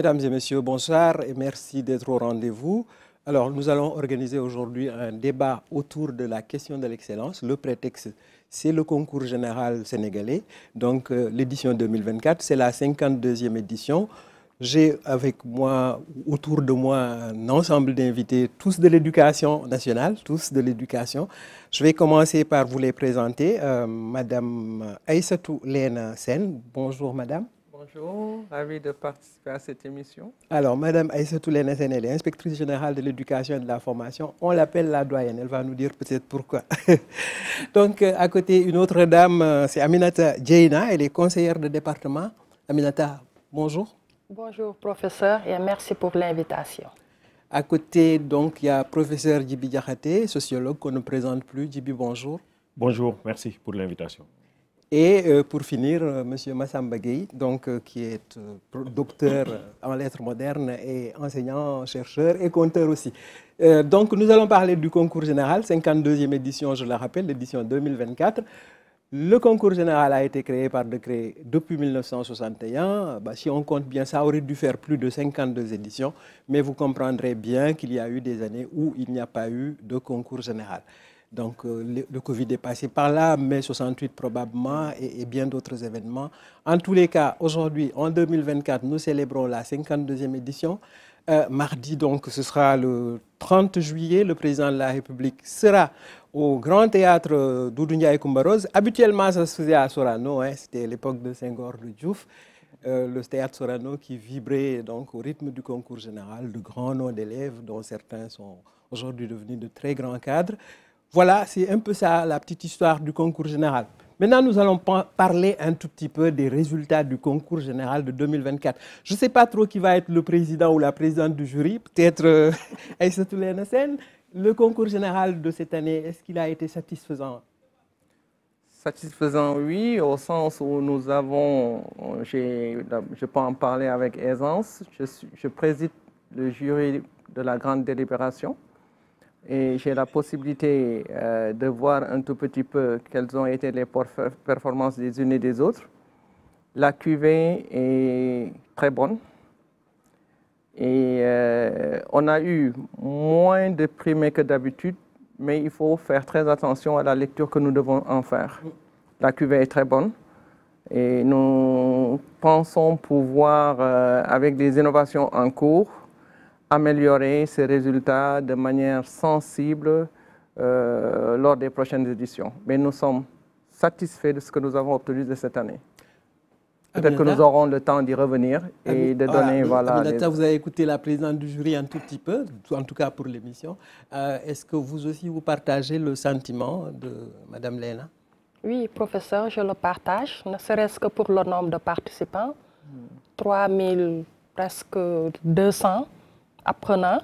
Mesdames et messieurs, bonsoir et merci d'être au rendez-vous. Alors, nous allons organiser aujourd'hui un débat autour de la question de l'excellence. Le prétexte, c'est le concours général sénégalais. Donc, euh, l'édition 2024, c'est la 52e édition. J'ai avec moi, autour de moi, un ensemble d'invités, tous de l'éducation nationale, tous de l'éducation. Je vais commencer par vous les présenter. Euh, madame Aïssatou Léna Sen. Bonjour, Madame. Bonjour, ravi de participer à cette émission. Alors, Madame Aïssatoulé Nassen, elle inspectrice générale de l'éducation et de la formation. On l'appelle la doyenne, elle va nous dire peut-être pourquoi. Donc, euh, à côté, une autre dame, euh, c'est Aminata Djeina, elle est conseillère de département. Aminata, bonjour. Bonjour, professeur, et merci pour l'invitation. À côté, donc, il y a professeur Djibi Diakhaté, sociologue qu'on ne présente plus. Djibi, bonjour. Bonjour, merci pour l'invitation. Et euh, pour finir, euh, Monsieur M. Massamba donc, euh, qui est docteur en lettres modernes et enseignant, chercheur et conteur aussi. donc nous allons parler du concours général, 52e édition, je le rappelle, l'édition 2024. Le concours général a été créé par décret depuis 1961. Bah, si on compte bien, ça aurait dû faire plus de 52 éditions, mais vous comprendrez bien qu'il y a eu des années où il n'y a pas eu de concours général. Donc euh, le, Covid est passé par là, mai 68 probablement, et, bien d'autres événements. En tous les cas, aujourd'hui, en 2024, nous célébrons la 52e édition. Euh, mardi, donc, ce sera le 30 juillet, le président de la République sera au Grand Théâtre euh, d'Oudunia et Kumbaros. Habituellement, ça se faisait à Sorano, hein. c'était l'époque de saint le Diouf. le théâtre Sorano qui vibrait donc au rythme du concours général, de grands noms d'élèves, dont certains sont aujourd'hui devenus de très grands cadres. Voilà, c'est un peu ça la petite histoire du concours général. Maintenant, nous allons parler un tout petit peu des résultats du concours général de 2024. Je ne sais pas trop qui va être le président ou la présidente du jury, peut-être euh, Aïssa toulé Le concours général de cette année, est-ce qu'il a été satisfaisant Satisfaisant, oui, au sens où nous avons, je peux en parler avec aisance, je préside le jury de la grande délibération et j'ai la possibilité euh, de voir un tout petit peu quelles ont été les performances des unes et des autres. La cuvée est très bonne et euh, on a eu moins de primés que d'habitude, mais il faut faire très attention à la lecture que nous devons en faire. La cuvée est très bonne et nous pensons pouvoir, euh, avec des innovations en cours, améliorer ces résultats de manière sensible euh, lors des prochaines éditions. Mais nous sommes satisfaits de ce que nous avons obtenu de cette année. Peut-être que nous aurons le temps d'y revenir et de ah, donner... Voilà, vous avez écouté la présidente du jury un tout petit peu, en tout cas pour l'émission. Euh, est-ce que vous aussi, vous partagez le sentiment de Madame Lena? Oui, professeur, je le partage, ne serait-ce que pour le nombre de participants. 3000, hmm. presque 200 apprenants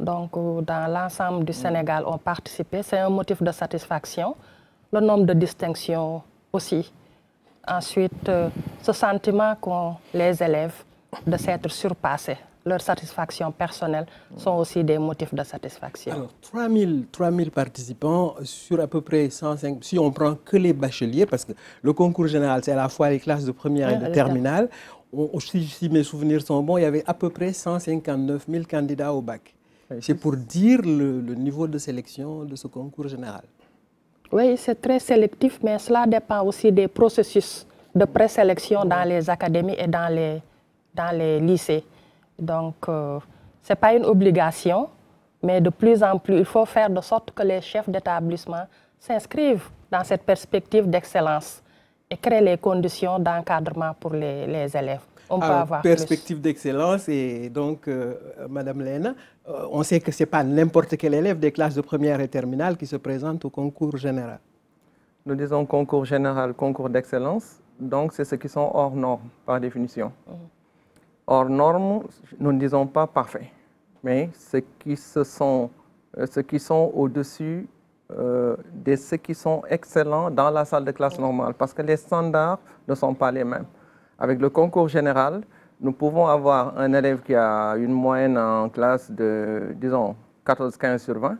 donc, dans l'ensemble du Sénégal ont participé. C'est un motif de satisfaction. Le nombre de distinctions aussi. Ensuite, euh, ce sentiment qu'ont les élèves de s'être surpassés, leur satisfaction personnelle, sont aussi des motifs de satisfaction. Alors, 3000, 3000 participants sur à peu près 105, si on prend que les bacheliers, parce que le concours général, c'est à la fois les classes de première et ah, de terminale, si, mes souvenirs sont bons, il y avait à peu près 159 000 candidats au bac. C'est pour dire le, niveau de sélection de ce concours général. Oui, c'est très sélectif, mais cela dépend aussi des processus de présélection dans les académies et dans les, dans les lycées. Donc, euh, ce n'est pas une obligation, mais de plus en plus, il faut faire de sorte que les chefs d'établissement s'inscrivent dans cette perspective d'excellence et créent les conditions d'encadrement pour les élèves perspective d'excellence. Et donc, euh, Madame Lena, euh, on sait que ce n'est pas n'importe quel élève des classes de première et terminale qui se présente au concours général. Nous disons concours général, concours d'excellence. Donc, c'est ceux qui sont hors normes, par définition. Mm-hmm. Hors normes, nous ne disons pas parfait, mais ceux qui, euh, sont, au-dessus de ceux qui sont excellents dans la salle de classe mm. normale, parce que les standards ne sont pas les mêmes. Avec le concours général, nous pouvons avoir un élève qui a une moyenne en classe de, disons, 14-15 sur 20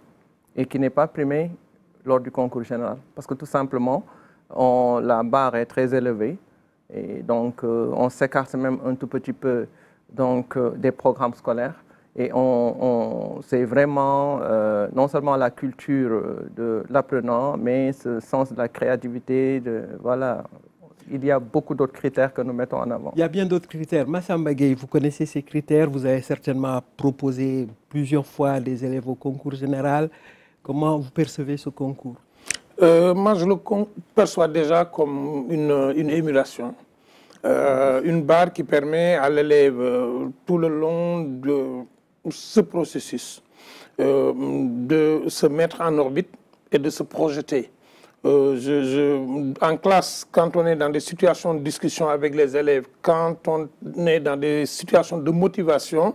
et qui n'est pas primé lors du concours général. Parce que tout simplement, la barre est très élevée et donc euh, on s'écarte même un tout petit peu donc, euh, des programmes scolaires. Et on, c'est vraiment euh, non seulement la culture de l'apprenant, mais ce sens de la créativité, de, voilà, il y a beaucoup d'autres critères que nous mettons en avant. Il y a bien d'autres critères. Massamba vous connaissez ces critères, vous avez certainement proposé plusieurs fois des élèves au concours général. Comment vous percevez ce concours euh, Moi, je le perçois déjà comme une, émulation. Euh, une barre qui permet à l'élève euh, tout le long de ce processus de se mettre en orbite et de se projeter euh, je, en classe, quand on est dans des situations de discussion avec les élèves, quand on est dans des situations de motivation,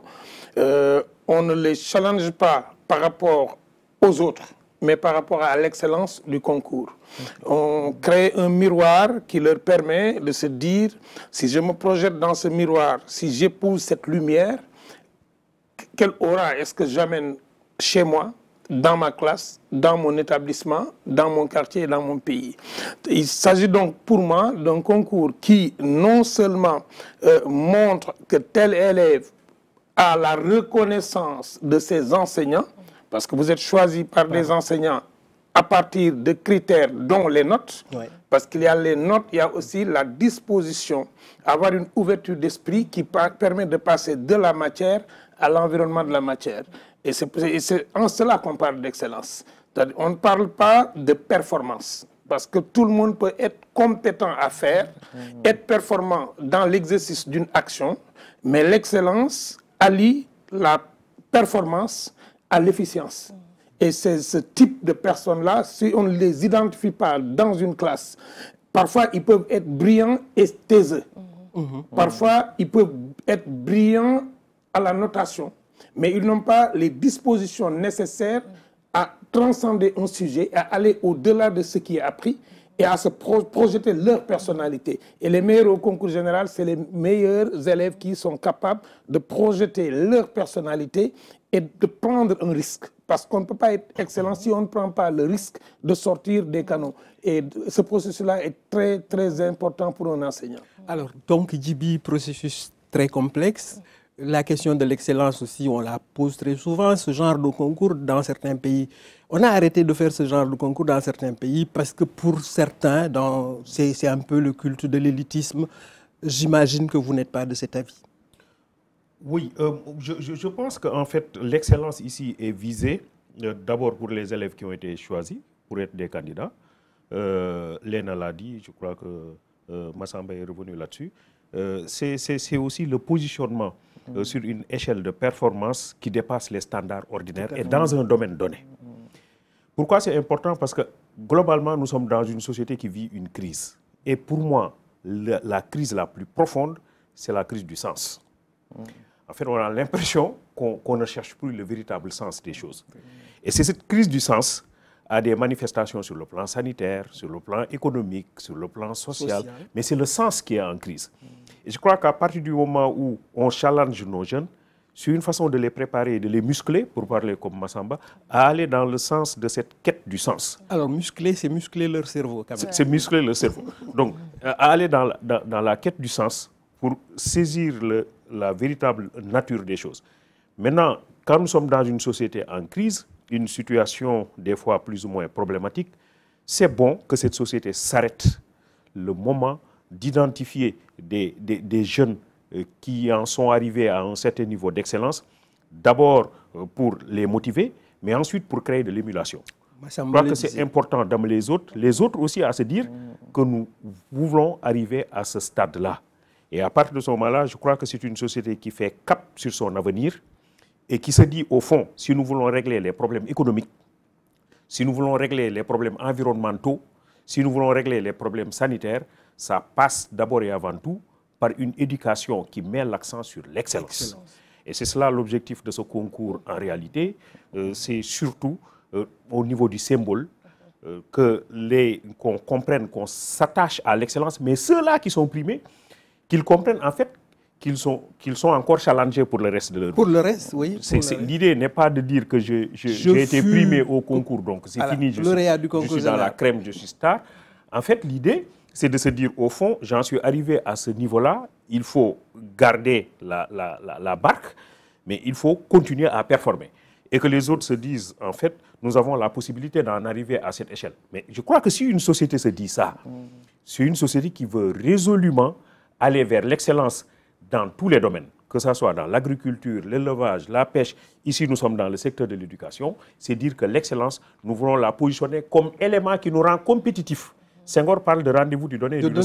euh, on ne les challenge pas par rapport aux autres, mais par rapport à l'excellence du concours. On crée un miroir qui leur permet de se dire, si je me projette dans ce miroir, si j'épouse cette lumière, quelle aura est-ce que j'amène chez moi dans ma classe, dans mon établissement, dans mon quartier et dans mon pays. Il s'agit donc pour moi d'un concours qui non seulement euh, montre que tel élève a la reconnaissance de ses enseignants, parce que vous êtes choisi par des enseignants à partir de critères dont les notes, parce qu'il y a les notes, il y a aussi la disposition, avoir une ouverture d'esprit qui permet de passer de la matière à l'environnement de la matière. Et c'est en cela qu'on parle d'excellence. On ne parle pas de performance, parce que tout le monde peut être compétent à faire, mmh. être performant dans l'exercice d'une action, mais l'excellence allie la performance à l'efficience. Mmh. Et c'est ce type de personnes-là, si on ne les identifie pas dans une classe, parfois ils peuvent être brillants et taiseux. Mmh. Parfois ils peuvent être brillants à la notation mais ils n'ont pas les dispositions nécessaires à transcender un sujet, à aller au-delà de ce qui est appris et à se projeter leur personnalité. Et les meilleurs au concours général, c'est les meilleurs élèves qui sont capables de projeter leur personnalité et de prendre un risque. Parce qu'on ne peut pas être excellent si on ne prend pas le risque de sortir des canons. Et ce processus-là est très, très important pour un enseignant. Alors, donc, Djibi, processus très complexe la question de l'excellence aussi, on la pose très souvent, ce genre de concours dans certains pays. On a arrêté de faire ce genre de concours dans certains pays parce que pour certains, c'est un peu le culte de l'élitisme. J'imagine que vous n'êtes pas de cet avis. Oui, euh, je, pense qu'en fait, l'excellence ici est visée euh, d'abord pour les élèves qui ont été choisis pour être des candidats. Euh, Léna l'a dit, je crois que Massamba est revenu là-dessus. Euh, c'est aussi le positionnement mm. euh, sur une échelle de performance qui dépasse les standards ordinaires et dans un domaine donné. Mm. Pourquoi c'est important Parce que globalement, nous sommes dans une société qui vit une crise. Et pour moi, la crise la plus profonde, c'est la crise du sens. Mm. En fait, on a l'impression qu'on ne cherche plus le véritable sens des choses. Et c'est cette crise du sens à des manifestations sur le plan sanitaire, sur le plan économique, sur le plan social, mais c'est le sens qui est en crise. Et je crois qu'à partir du moment où on challenge nos jeunes, sur une façon de les préparer, de les muscler, pour parler comme Massamba, à aller dans le sens de cette quête du sens. Alors muscler, c'est muscler leur cerveau. C'est muscler le cerveau. Donc, à aller dans, dans, la quête du sens pour saisir le, la véritable nature des choses. Maintenant, quand nous sommes dans une société en crise, une situation des fois plus ou moins problématique, c'est bon que cette société s'arrête le moment d'identifier des, des, jeunes euh, qui en sont arrivés à un certain niveau d'excellence, d'abord euh, pour les motiver, mais ensuite pour créer de l'émulation. Je crois que c'est important d'amener les autres, les autres aussi à se dire mm. que nous voulons arriver à ce stade-là. Et à partir de ce moment-là, je crois que c'est une société qui fait cap sur son avenir, et qui se dit au fond, si nous voulons régler les problèmes économiques, si nous voulons régler les problèmes environnementaux, si nous voulons régler les problèmes sanitaires, ça passe d'abord et avant tout par une éducation qui met l'accent sur l'excellence. Et c'est cela l'objectif de ce concours en réalité. Euh, c'est surtout euh, au niveau du symbole euh, que les qu'on comprenne qu'on s'attache à l'excellence, mais ceux-là qui sont primés, qu'ils comprennent en fait qu'ils sont, qu'ils sont encore challengés pour le reste de leur Pour le reste, oui. L'idée n'est pas de dire que j'ai été primé au concours, donc c'est fini, je suis, dans la crème, je suis star. En fait, l'idée, c'est de se dire, au fond, j'en suis arrivé à ce niveau-là, il faut garder la, la, la, barque, mais il faut continuer à performer. Et que les autres se disent, en fait, nous avons la possibilité d'en arriver à cette échelle. Mais je crois que si une société se dit ça, mm. c'est une société qui veut résolument aller vers l'excellence dans tous les domaines, que ce soit dans l'agriculture, l'élevage, la pêche, ici nous sommes dans le secteur de l'éducation, c'est dire que l'excellence, nous voulons la positionner comme élément qui nous rend compétitifs. Senghor parle de rendez-vous du donné de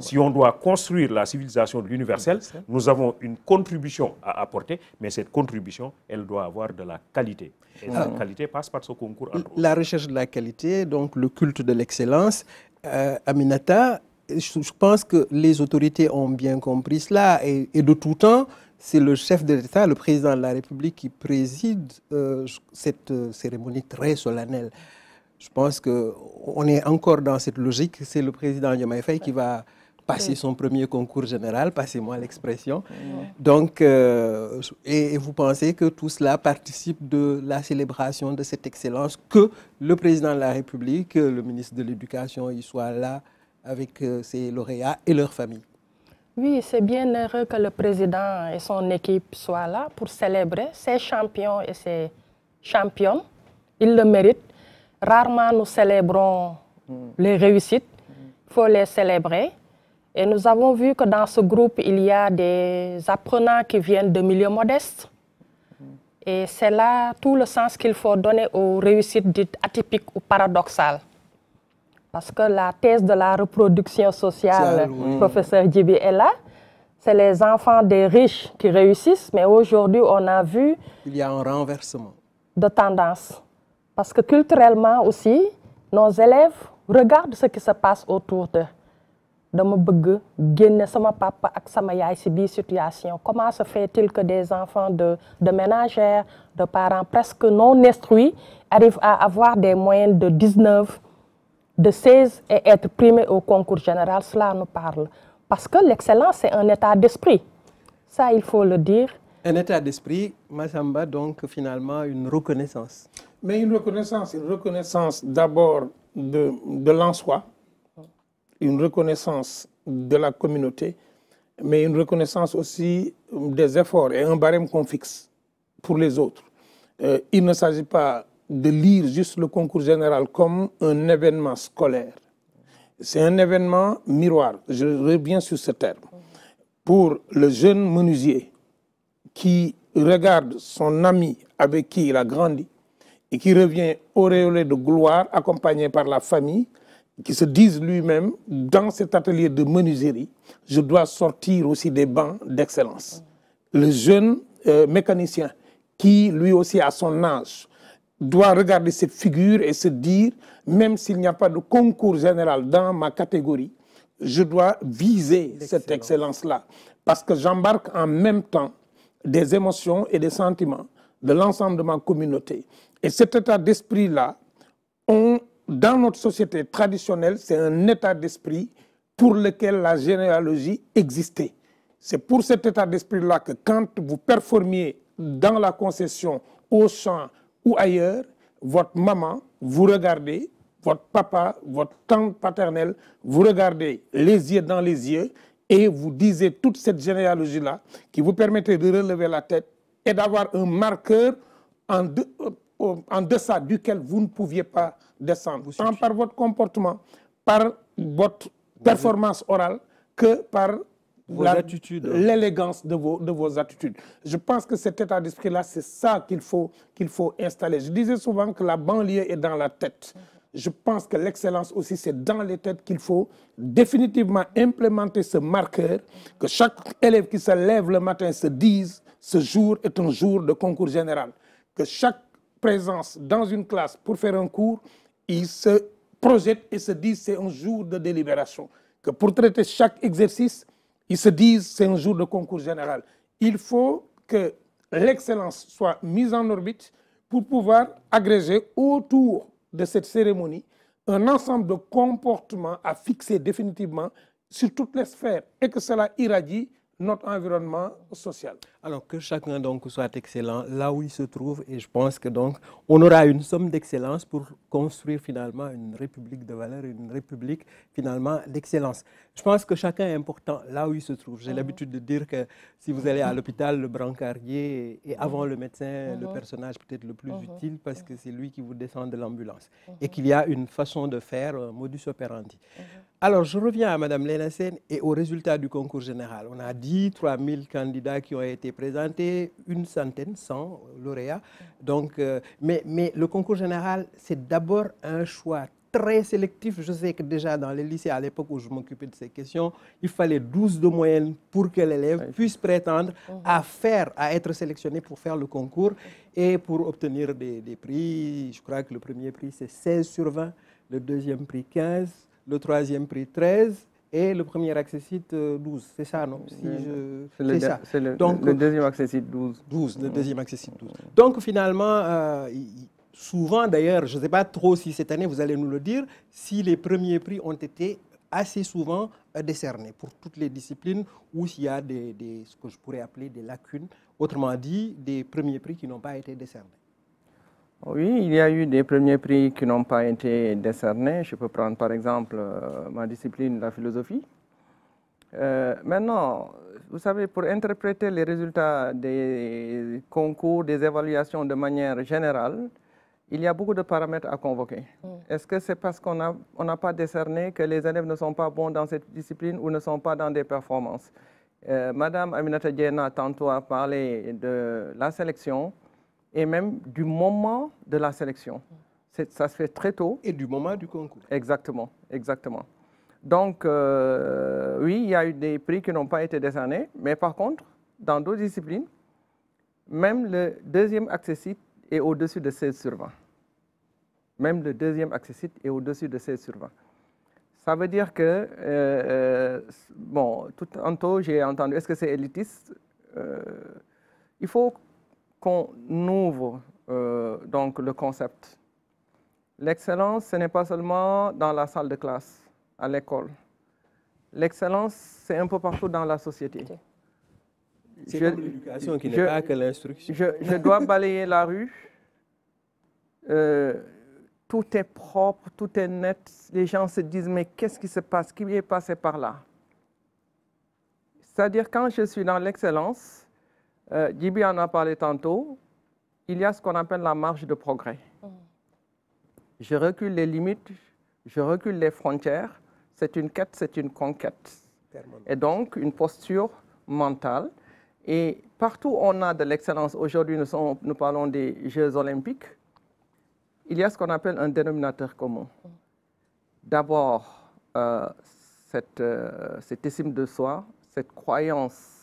Si on doit construire la civilisation de l'universel, nous avons une contribution à apporter, mais cette contribution, elle doit avoir de la qualité. Et la qualité passe par ce concours. la recherche de la qualité, donc le culte de l'excellence. Euh, Aminata, je pense que les autorités ont bien compris cela et, de tout temps, c'est le chef de l'État, le président de la République qui préside euh, cette euh, cérémonie très solennelle. Je pense qu'on est encore dans cette logique. C'est le président Yamaïfei Faye qui va passer son premier concours général, passez-moi l'expression. Donc, euh, et, vous pensez que tout cela participe de la célébration de cette excellence, que le président de la République, le ministre de l'Éducation y soit là, avec ces euh, lauréats et leurs familles. Oui, c'est bien heureux que le président et son équipe soient là pour célébrer ces champions et ces championnes. Ils le méritent. Rarement nous célébrons mm. les réussites. Il mm. faut les célébrer. Et nous avons vu que dans ce groupe, il y a des apprenants qui viennent de milieux modestes. Mm. Et c'est là tout le sens qu'il faut donner aux réussites dites atypiques ou paradoxales. Parce que la thèse de la reproduction sociale, professeur Djibi, est là. C'est les enfants des riches qui réussissent, mais aujourd'hui, on a vu... Il y a un renversement. De tendance. Parce que culturellement aussi, nos élèves regardent ce qui se passe autour d'eux. sama papa et sama situation comment se fait-il que des enfants de de ménagères de parents presque non instruits arrivent à avoir des moyens de 19 de 16 et être primé au concours général, cela nous parle. Parce que l'excellence, c'est un état d'esprit. Ça, il faut le dire. Un état d'esprit, Massamba, donc finalement une reconnaissance. Mais une reconnaissance, une reconnaissance d'abord de, de l'en-soi, une reconnaissance de la communauté, mais une reconnaissance aussi des efforts et un barème qu'on fixe pour les autres. Euh, il ne s'agit pas de lire juste le concours général comme un événement scolaire. C'est un événement miroir, je reviens sur ce terme. Pour le jeune menuisier qui regarde son ami avec qui il a grandi et qui revient auréolé de gloire, accompagné par la famille, qui se disent lui-même, dans cet atelier de menuiserie, je dois sortir aussi des bancs d'excellence. Le jeune euh, mécanicien qui lui aussi à son âge doit regarder cette figure et se dire, même s'il n'y a pas de concours général dans ma catégorie, je dois viser cette excellence-là. Parce que j'embarque en même temps des émotions et des sentiments de l'ensemble de ma communauté. Et cet état d'esprit-là, dans notre société traditionnelle, c'est un état d'esprit pour lequel la généalogie existait. C'est pour cet état d'esprit-là que quand vous performiez dans la concession, au champ, ailleurs, votre maman, vous regardez, votre papa, votre tante paternelle, vous regardez les yeux dans les yeux et vous disiez toute cette généalogie-là qui vous permettait de relever la tête et d'avoir un marqueur en, euh, deçà duquel vous ne pouviez pas descendre, tant par votre comportement, par votre performance orale que par vos attitudes. L'élégance de vos, de vos attitudes. Je pense que cet état d'esprit-là, c'est ça qu'il faut, qu'il faut installer. Je disais souvent que la banlieue est dans la tête. Je pense que l'excellence aussi, c'est dans les têtes qu'il faut définitivement implémenter ce marqueur, que chaque élève qui se lève le matin se dise ce jour est un jour de concours général. Que chaque présence dans une classe pour faire un cours, il se projette et se dit c'est un jour de délibération. Que pour traiter chaque exercice, ils se disent c'est un jour de concours général. Il faut que l'excellence soit mise en orbite pour pouvoir agréger autour de cette cérémonie un ensemble de comportements à fixer définitivement sur toutes les sphères et que cela irradie notre environnement social. Alors que chacun donc soit excellent là où il se trouve et je pense que donc on aura une somme d'excellence pour construire finalement une république de valeur, une république finalement d'excellence. Je pense que chacun est important là où il se trouve. J'ai mhm. l'habitude de dire que si vous allez à l'hôpital, le brancardier est mhm. avant le médecin le mhm. personnage peut-être le plus utile parce que c'est lui qui vous descend de l'ambulance et qu'il y a une façon de faire, un modus operandi. Alors, je reviens à Mme Lénassène et aux résultats du concours général. On a dit 000 candidats qui ont été présentés, une centaine, 100 lauréats. Donc, euh, mais, le concours général, c'est d'abord un choix très sélectif. Je sais que déjà dans les lycées, à l'époque où je m'occupais de ces questions, il fallait 12 de moyenne pour que l'élève puisse prétendre mhm. à faire, à être sélectionné pour faire le concours et pour obtenir des prix. Je crois que le premier prix, c'est 16 sur 20, le deuxième prix, 15 le troisième prix 13 et le premier accessite euh, 12. C'est ça, non euh, C'est ça. Le, Donc, le deuxième accessite 12. 12, le deuxième accessite 12. Donc finalement, euh, souvent d'ailleurs, je ne sais pas trop si cette année vous allez nous le dire, si les premiers prix ont été assez souvent décernés pour toutes les disciplines ou s'il y a des, ce que je pourrais appeler des lacunes, autrement dit des premiers prix qui n'ont pas été décernés. Oui, il y a eu des premiers prix qui n'ont pas été décernés. Je peux prendre par exemple euh, ma discipline, la philosophie. Euh, maintenant, vous savez, pour interpréter les résultats des concours, des évaluations de manière générale, il y a beaucoup de paramètres à convoquer. Mm. Est-ce que c'est parce qu'on n'a pas décerné que les élèves ne sont pas bons dans cette discipline ou ne sont pas dans des performances euh, Madame Aminata Diena, tantôt, a parlé de la sélection et même du moment de la sélection. Ça se fait très tôt. Et du moment du concours. Exactement, exactement. Donc, euh, oui, il y a eu des prix qui n'ont pas été décernés, mais par contre, dans d'autres disciplines, même le deuxième accessite est au-dessus de 16 sur 20. Même le deuxième accessite est au-dessus de 16 sur 20. Ça veut dire que, euh, euh, bon, tout tantôt j'ai entendu, est-ce que c'est élitiste Il faut qu'on ouvre euh, donc le concept. L'excellence, ce n'est pas seulement dans la salle de classe, à l'école. L'excellence, c'est un peu partout dans la société. C'est l'éducation qui n'est pas que l'instruction. Je, dois balayer la rue. Euh, tout est propre, tout est net. Les gens se disent, mais qu'est-ce qui se passe Qui est passé par là C'est-à-dire, quand je suis dans l'excellence, euh, Dibi en a parlé tantôt. Il y a ce qu'on appelle la marge de progrès. Mm. Je recule les limites, je recule les frontières. C'est une quête, c'est une conquête. Et donc, une posture mentale. Et partout où on a de l'excellence, aujourd'hui nous, parlons des Jeux olympiques, il y a ce qu'on appelle un dénominateur commun. Mm. D'abord, euh, euh, cette estime de soi, cette croyance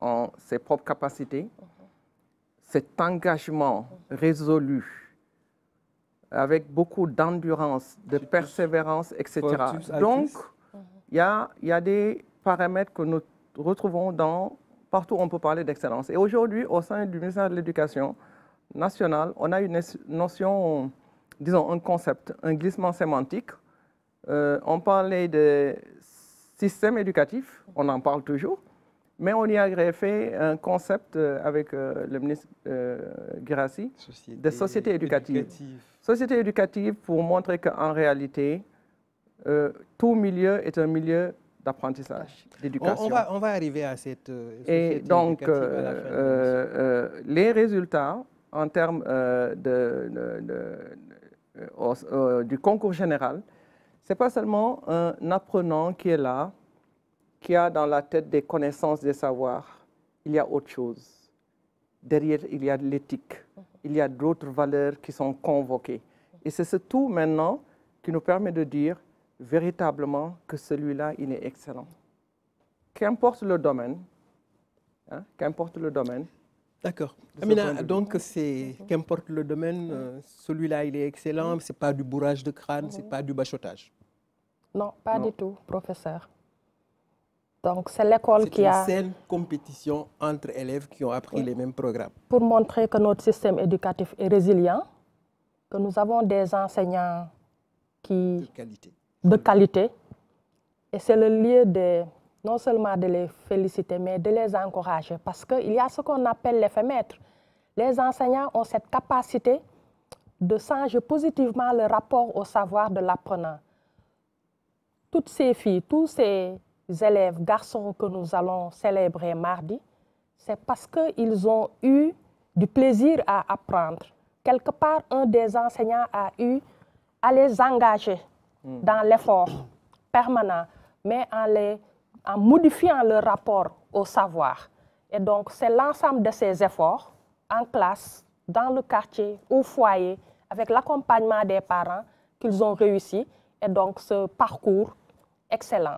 en ses propres capacités, cet engagement résolu, avec beaucoup d'endurance, de persévérance, etc. Donc, il y a, des paramètres que nous retrouvons dans partout où on peut parler d'excellence. Et aujourd'hui, au sein du ministère de l'Éducation nationale, on a une notion, disons, un concept, un glissement sémantique. Euh, on parlait de système éducatif, on en parle toujours, mais on y a greffé un concept euh, avec euh, le ministre euh, Girassi de société éducative. Société éducative pour montrer qu'en réalité, tout milieu est un milieu d'apprentissage, d'éducation. On, va, arriver à cette... Et donc, les résultats en termes de, du concours général, ce n'est pas seulement un apprenant qui est là qu'il y a dans la tête des connaissances, des savoirs, il y a autre chose. Derrière, il y a l'éthique, il y a d'autres valeurs qui sont convoquées. Et c'est ce tout maintenant qui nous permet de dire véritablement que celui-là, il est excellent. Qu'importe le domaine, hein, qu'importe le domaine. D'accord. Amina, donc c'est qu'importe le domaine, euh, celui-là, il est excellent, ce n'est pas du bourrage de crâne, c'est ce mhm. n'est pas du bachotage. Non, pas du tout, professeur. Donc, c'est l'école qui a... C'est une compétition entre élèves qui ont appris les mêmes programmes. Pour montrer que notre système éducatif est résilient, que nous avons des enseignants qui... De qualité. De qualité. Et c'est le lieu de, non seulement de les féliciter, mais de les encourager. Parce qu'il y a ce qu'on appelle l'effet maître. Les enseignants ont cette capacité de changer positivement le rapport au savoir de l'apprenant. Toutes ces filles, tous ces élèves garçons que nous allons célébrer mardi, c'est parce qu'ils ont eu du plaisir à apprendre. Quelque part, un des enseignants a eu à les engager hmm. dans l'effort permanent, mais en, les, en modifiant leur rapport au savoir. Et donc, c'est l'ensemble de ces efforts en classe, dans le quartier, au foyer, avec l'accompagnement des parents, qu'ils ont réussi. Et donc, ce parcours excellent.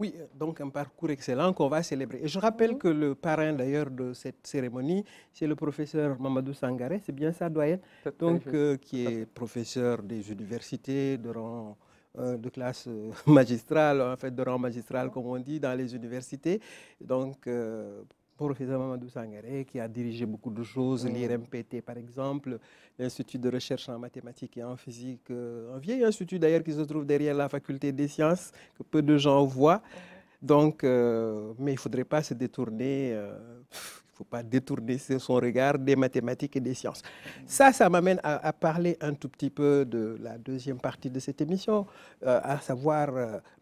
Oui, euh, donc un parcours excellent qu'on va célébrer. Et je rappelle mhm. que le parrain d'ailleurs de cette cérémonie, c'est le professeur Mamadou Sangare. c'est bien ça, doyen Donc, euh, qui est professeur des universités de rang, euh, de classe magistrale, en fait de rang magistral mhm. comme on dit, dans les universités. Donc, euh, professeur Mamadou Sangaré, qui a dirigé beaucoup de choses, mm. l'IRMPT par exemple, l'Institut de recherche en mathématiques et en physique, euh, un vieil institut d'ailleurs qui se trouve derrière la faculté des sciences, que peu de gens voient. Mm-hmm. Donc, euh, mais il ne faudrait pas se détourner, euh, il ne faut pas détourner son regard des mathématiques et des sciences. Mm-hmm. Ça, ça m'amène à, parler un tout petit peu de la deuxième partie de cette émission, à savoir,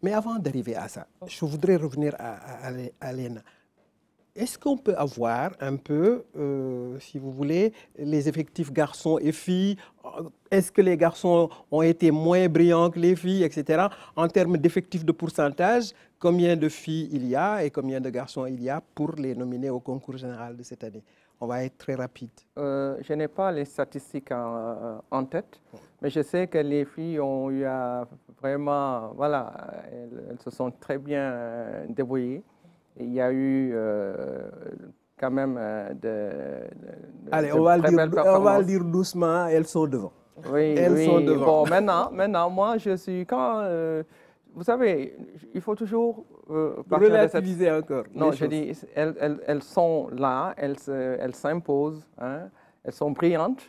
mais avant d'arriver à ça, je voudrais revenir à, à, est-ce qu'on peut avoir un peu, euh, si vous voulez, les effectifs garçons et filles euh, Est-ce que les garçons ont été moins brillants que les filles, etc. En termes d'effectifs de pourcentage, combien de filles il y a et combien de garçons il y a pour les nominer au concours général de cette année on va être très rapide. Euh, je n'ai pas les statistiques en, tête, mais je sais que les filles ont eu vraiment, voilà, elles, elles se sont très bien débrouillées il y a eu euh, quand même euh, de, Allez, on, va le dire, on va le dire doucement, elles sont devant. Oui, elles sont devant. Bon, maintenant, maintenant, moi, je suis quand. Euh, vous savez, il faut toujours. Relativiser encore. Non, je dis, elles, elles, elles, sont là, elles s'imposent, hein, elles sont brillantes.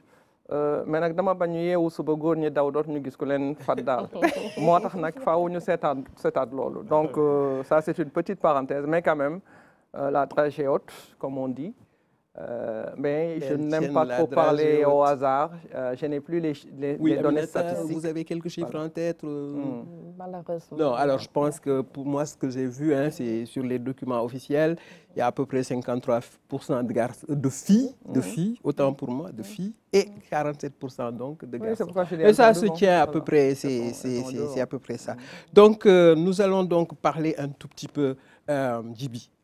Euh, mais nag dama bañ yeewu suba góor ñi daw doot ñu gis ku leen fat daal moo tax nag faaw ñu seetaat seetaat loolu donc euh, ça c'est une petite parenthèse mais quand même euh, la dragée est haute comme on dit mais je n'aime pas trop parler au hasard je n'ai plus les les données statistiques vous avez quelques chiffres en tête hmm. malheureusement non alors je pense que pour moi ce que j'ai vu hein c'est sur les documents officiels il y a à peu près 53% de, de filles, de filles, autant pour moi, de filles, et 47% donc de garçons. Oui, et ça se tient à peu près, c'est à peu près ça. Donc, euh, nous allons donc parler un tout petit peu, euh,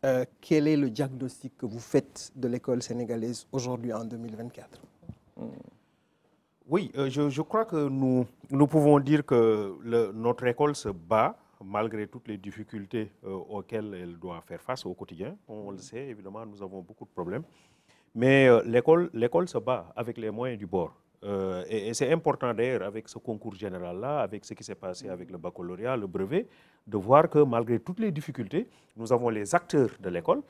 euh, quel est le diagnostic que vous faites de l'école sénégalaise aujourd'hui en 2024 Oui, euh, je, je, crois que nous, nous pouvons dire que le, notre école se bat malgré toutes les difficultés euh, auxquelles elle doit faire face au quotidien. On le mm-hmm. sait, évidemment, nous avons beaucoup de problèmes. Mais euh, l'école, l'école se bat avec les moyens du bord. Euh, et, c'est important d'ailleurs avec ce concours général-là, avec ce qui s'est passé mm-hmm. avec le baccalauréat, le brevet, de voir que malgré toutes les difficultés, nous avons les acteurs de l'école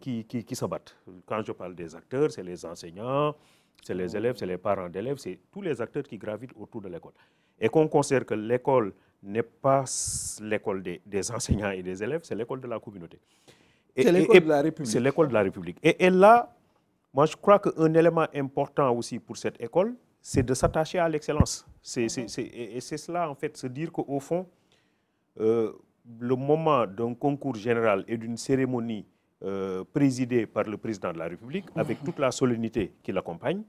qui, qui, qui, se battent. Quand je parle des acteurs, c'est les enseignants, c'est les mm-hmm. élèves, c'est les parents d'élèves, c'est tous les acteurs qui gravitent autour de l'école. Et qu'on considère que l'école n'est pas l'école des, enseignants et des élèves, c'est l'école de la communauté. C'est l'école de la République. Et, là, moi, je crois qu'un élément important aussi pour cette école, c'est de s'attacher à l'excellence. et, et c'est cela, en fait, se dire qu'au fond, euh, le moment d'un concours général et d'une cérémonie euh, présidée par le président de la République, avec toute la solennité qui l'accompagne,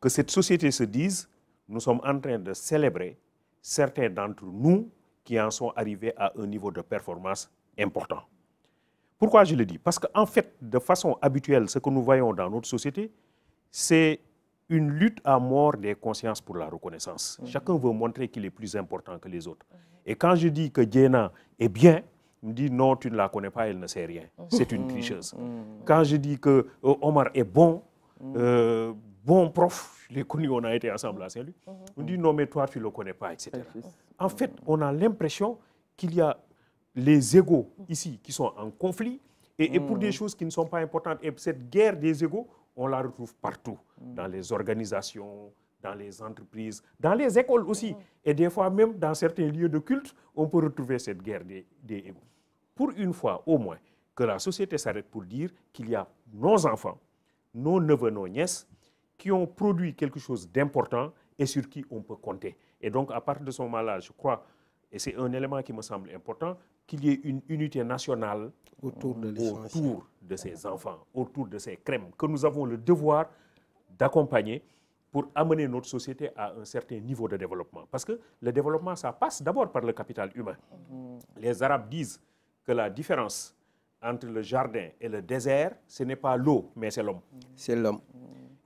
que cette société se dise, nous sommes en train de célébrer certains d'entre nous qui en sont arrivés à un niveau de performance important. Pourquoi je le dis Parce qu'en fait, de façon habituelle, ce que nous voyons dans notre société, c'est une lutte à mort des consciences pour la reconnaissance. Mm. Chacun veut montrer qu'il est plus important que les autres. Et quand je dis que Diana est bien, il me dit non, tu ne la connais pas, elle ne sait rien. Mm. C'est une mm. tricheuse. Quand je dis que euh, Omar est bon, euh, bon prof, les l'ai connu, on a été ensemble à saint mhm. On dit non, mais toi, tu ne le connais pas, etc. En mhm. fait, on a l'impression qu'il y a les égaux ici qui sont en conflit et, pour des mhm. choses qui ne sont pas importantes. Et cette guerre des égaux, on la retrouve partout, dans les organisations, dans les entreprises, dans les écoles aussi. Et des fois, même dans certains lieux de culte, on peut retrouver cette guerre des, des égaux. Pour une fois, au moins, que la société s'arrête pour dire qu'il y a nos enfants nos neveux, nos nièces, qui ont produit quelque chose d'important et sur qui on peut compter. Et donc, à partir de ce moment-là, je crois, et c'est un élément qui me semble important, qu'il y ait une unité nationale autour de, autour de ces enfants, autour de ces crèmes, que nous avons le devoir d'accompagner pour amener notre société à un certain niveau de développement. Parce que le développement, ça passe d'abord par le capital humain. Mm. Les Arabes disent que la différence entre le jardin et le désert, ce n'est pas l'eau, mais c'est l'homme. C'est l'homme.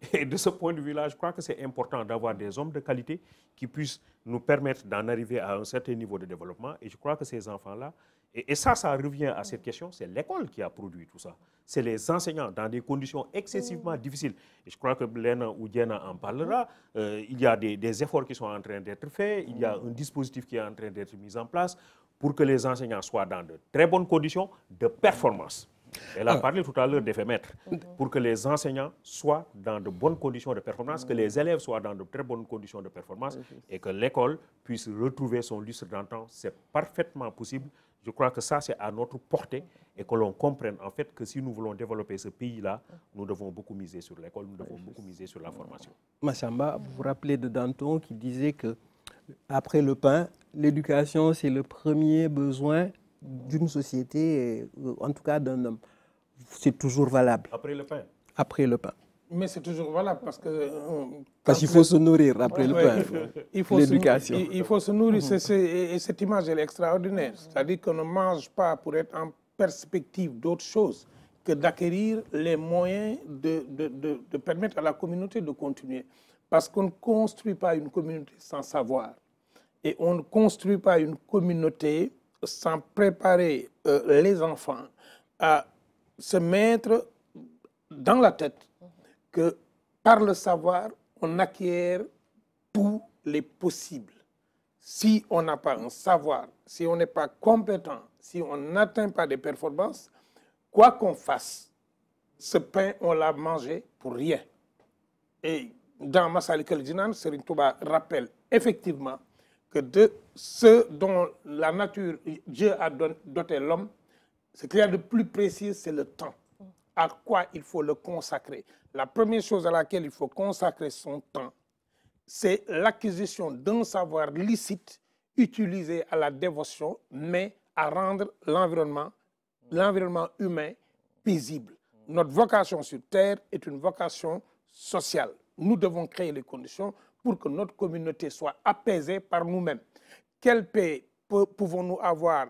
Et de ce point de vue-là, je crois que c'est important d'avoir des hommes de qualité qui puissent nous permettre d'en arriver à un certain niveau de développement. Et je crois que ces enfants-là, et, ça, ça revient à cette question, c'est l'école qui a produit tout ça. C'est les enseignants dans des conditions excessivement mm. difficiles. Et je crois que Blaine ou Diana en parlera. Euh, il y a des, des efforts qui sont en train d'être faits, il y a mm. un dispositif qui est en train d'être mis en place pour que les enseignants soient dans de très bonnes conditions de performance. Elle a ah. parlé tout à l'heure maître. pour que les enseignants soient dans de bonnes conditions de performance, que les élèves soient dans de très bonnes conditions de performance et que l'école puisse retrouver son lustre d'antan. C'est parfaitement possible. Je crois que ça, c'est à notre portée et que l'on comprenne en fait que si nous voulons développer ce pays-là, nous devons beaucoup miser sur l'école, nous devons beaucoup miser sur la formation. Massamba, vous vous rappelez de Danton qui disait que après le pain, l'éducation, c'est le premier besoin d'une société, euh, en tout cas d'un homme. C'est toujours valable. Après le pain Après le pain. Mais c'est toujours valable parce que. Euh, parce qu'il faut se nourrir après le pain. Il faut l'éducation. Il, faut se nourrir. et cette image, est extraordinaire. C'est-à-dire qu'on ne mange pas pour être en perspective d'autre chose que d'acquérir les moyens de, permettre à la communauté de continuer. Parce qu'on ne construit pas une communauté sans savoir. Et on ne construit pas une communauté sans préparer euh, les enfants à se mettre dans la tête que par le savoir, on acquiert tous les possibles. Si on n'a pas un savoir, si on n'est pas compétent, si on n'atteint pas des performances, quoi qu'on fasse, ce pain, on l'a mangé pour rien. Et dans El-Dinan, Serine Touba rappelle effectivement que de ce dont la nature, Dieu a doté l'homme, ce qu'il y a de plus précis, c'est le temps. À quoi il faut le consacrer La première chose à laquelle il faut consacrer son temps, c'est l'acquisition d'un savoir licite utilisé à la dévotion, mais à rendre l'environnement, l'environnement humain paisible. Notre vocation sur Terre est une vocation sociale nous devons créer les conditions pour que notre communauté soit apaisée par nous-mêmes. Quelle paix pouvons-nous avoir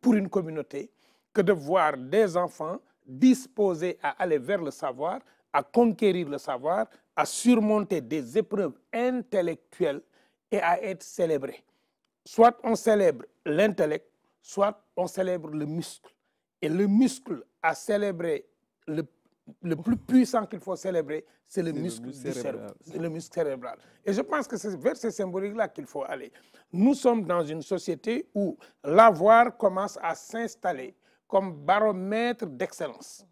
pour une communauté que de voir des enfants disposés à aller vers le savoir, à conquérir le savoir, à surmonter des épreuves intellectuelles et à être célébrés. Soit on célèbre l'intellect, soit on célèbre le muscle. Et le muscle a célébré le le plus puissant qu'il faut célébrer, c'est le, muscle cérébral. le muscle cérébral. Et je pense que c'est vers ces symboliques-là qu'il faut aller. Nous sommes dans une société où l'avoir commence à s'installer comme baromètre d'excellence.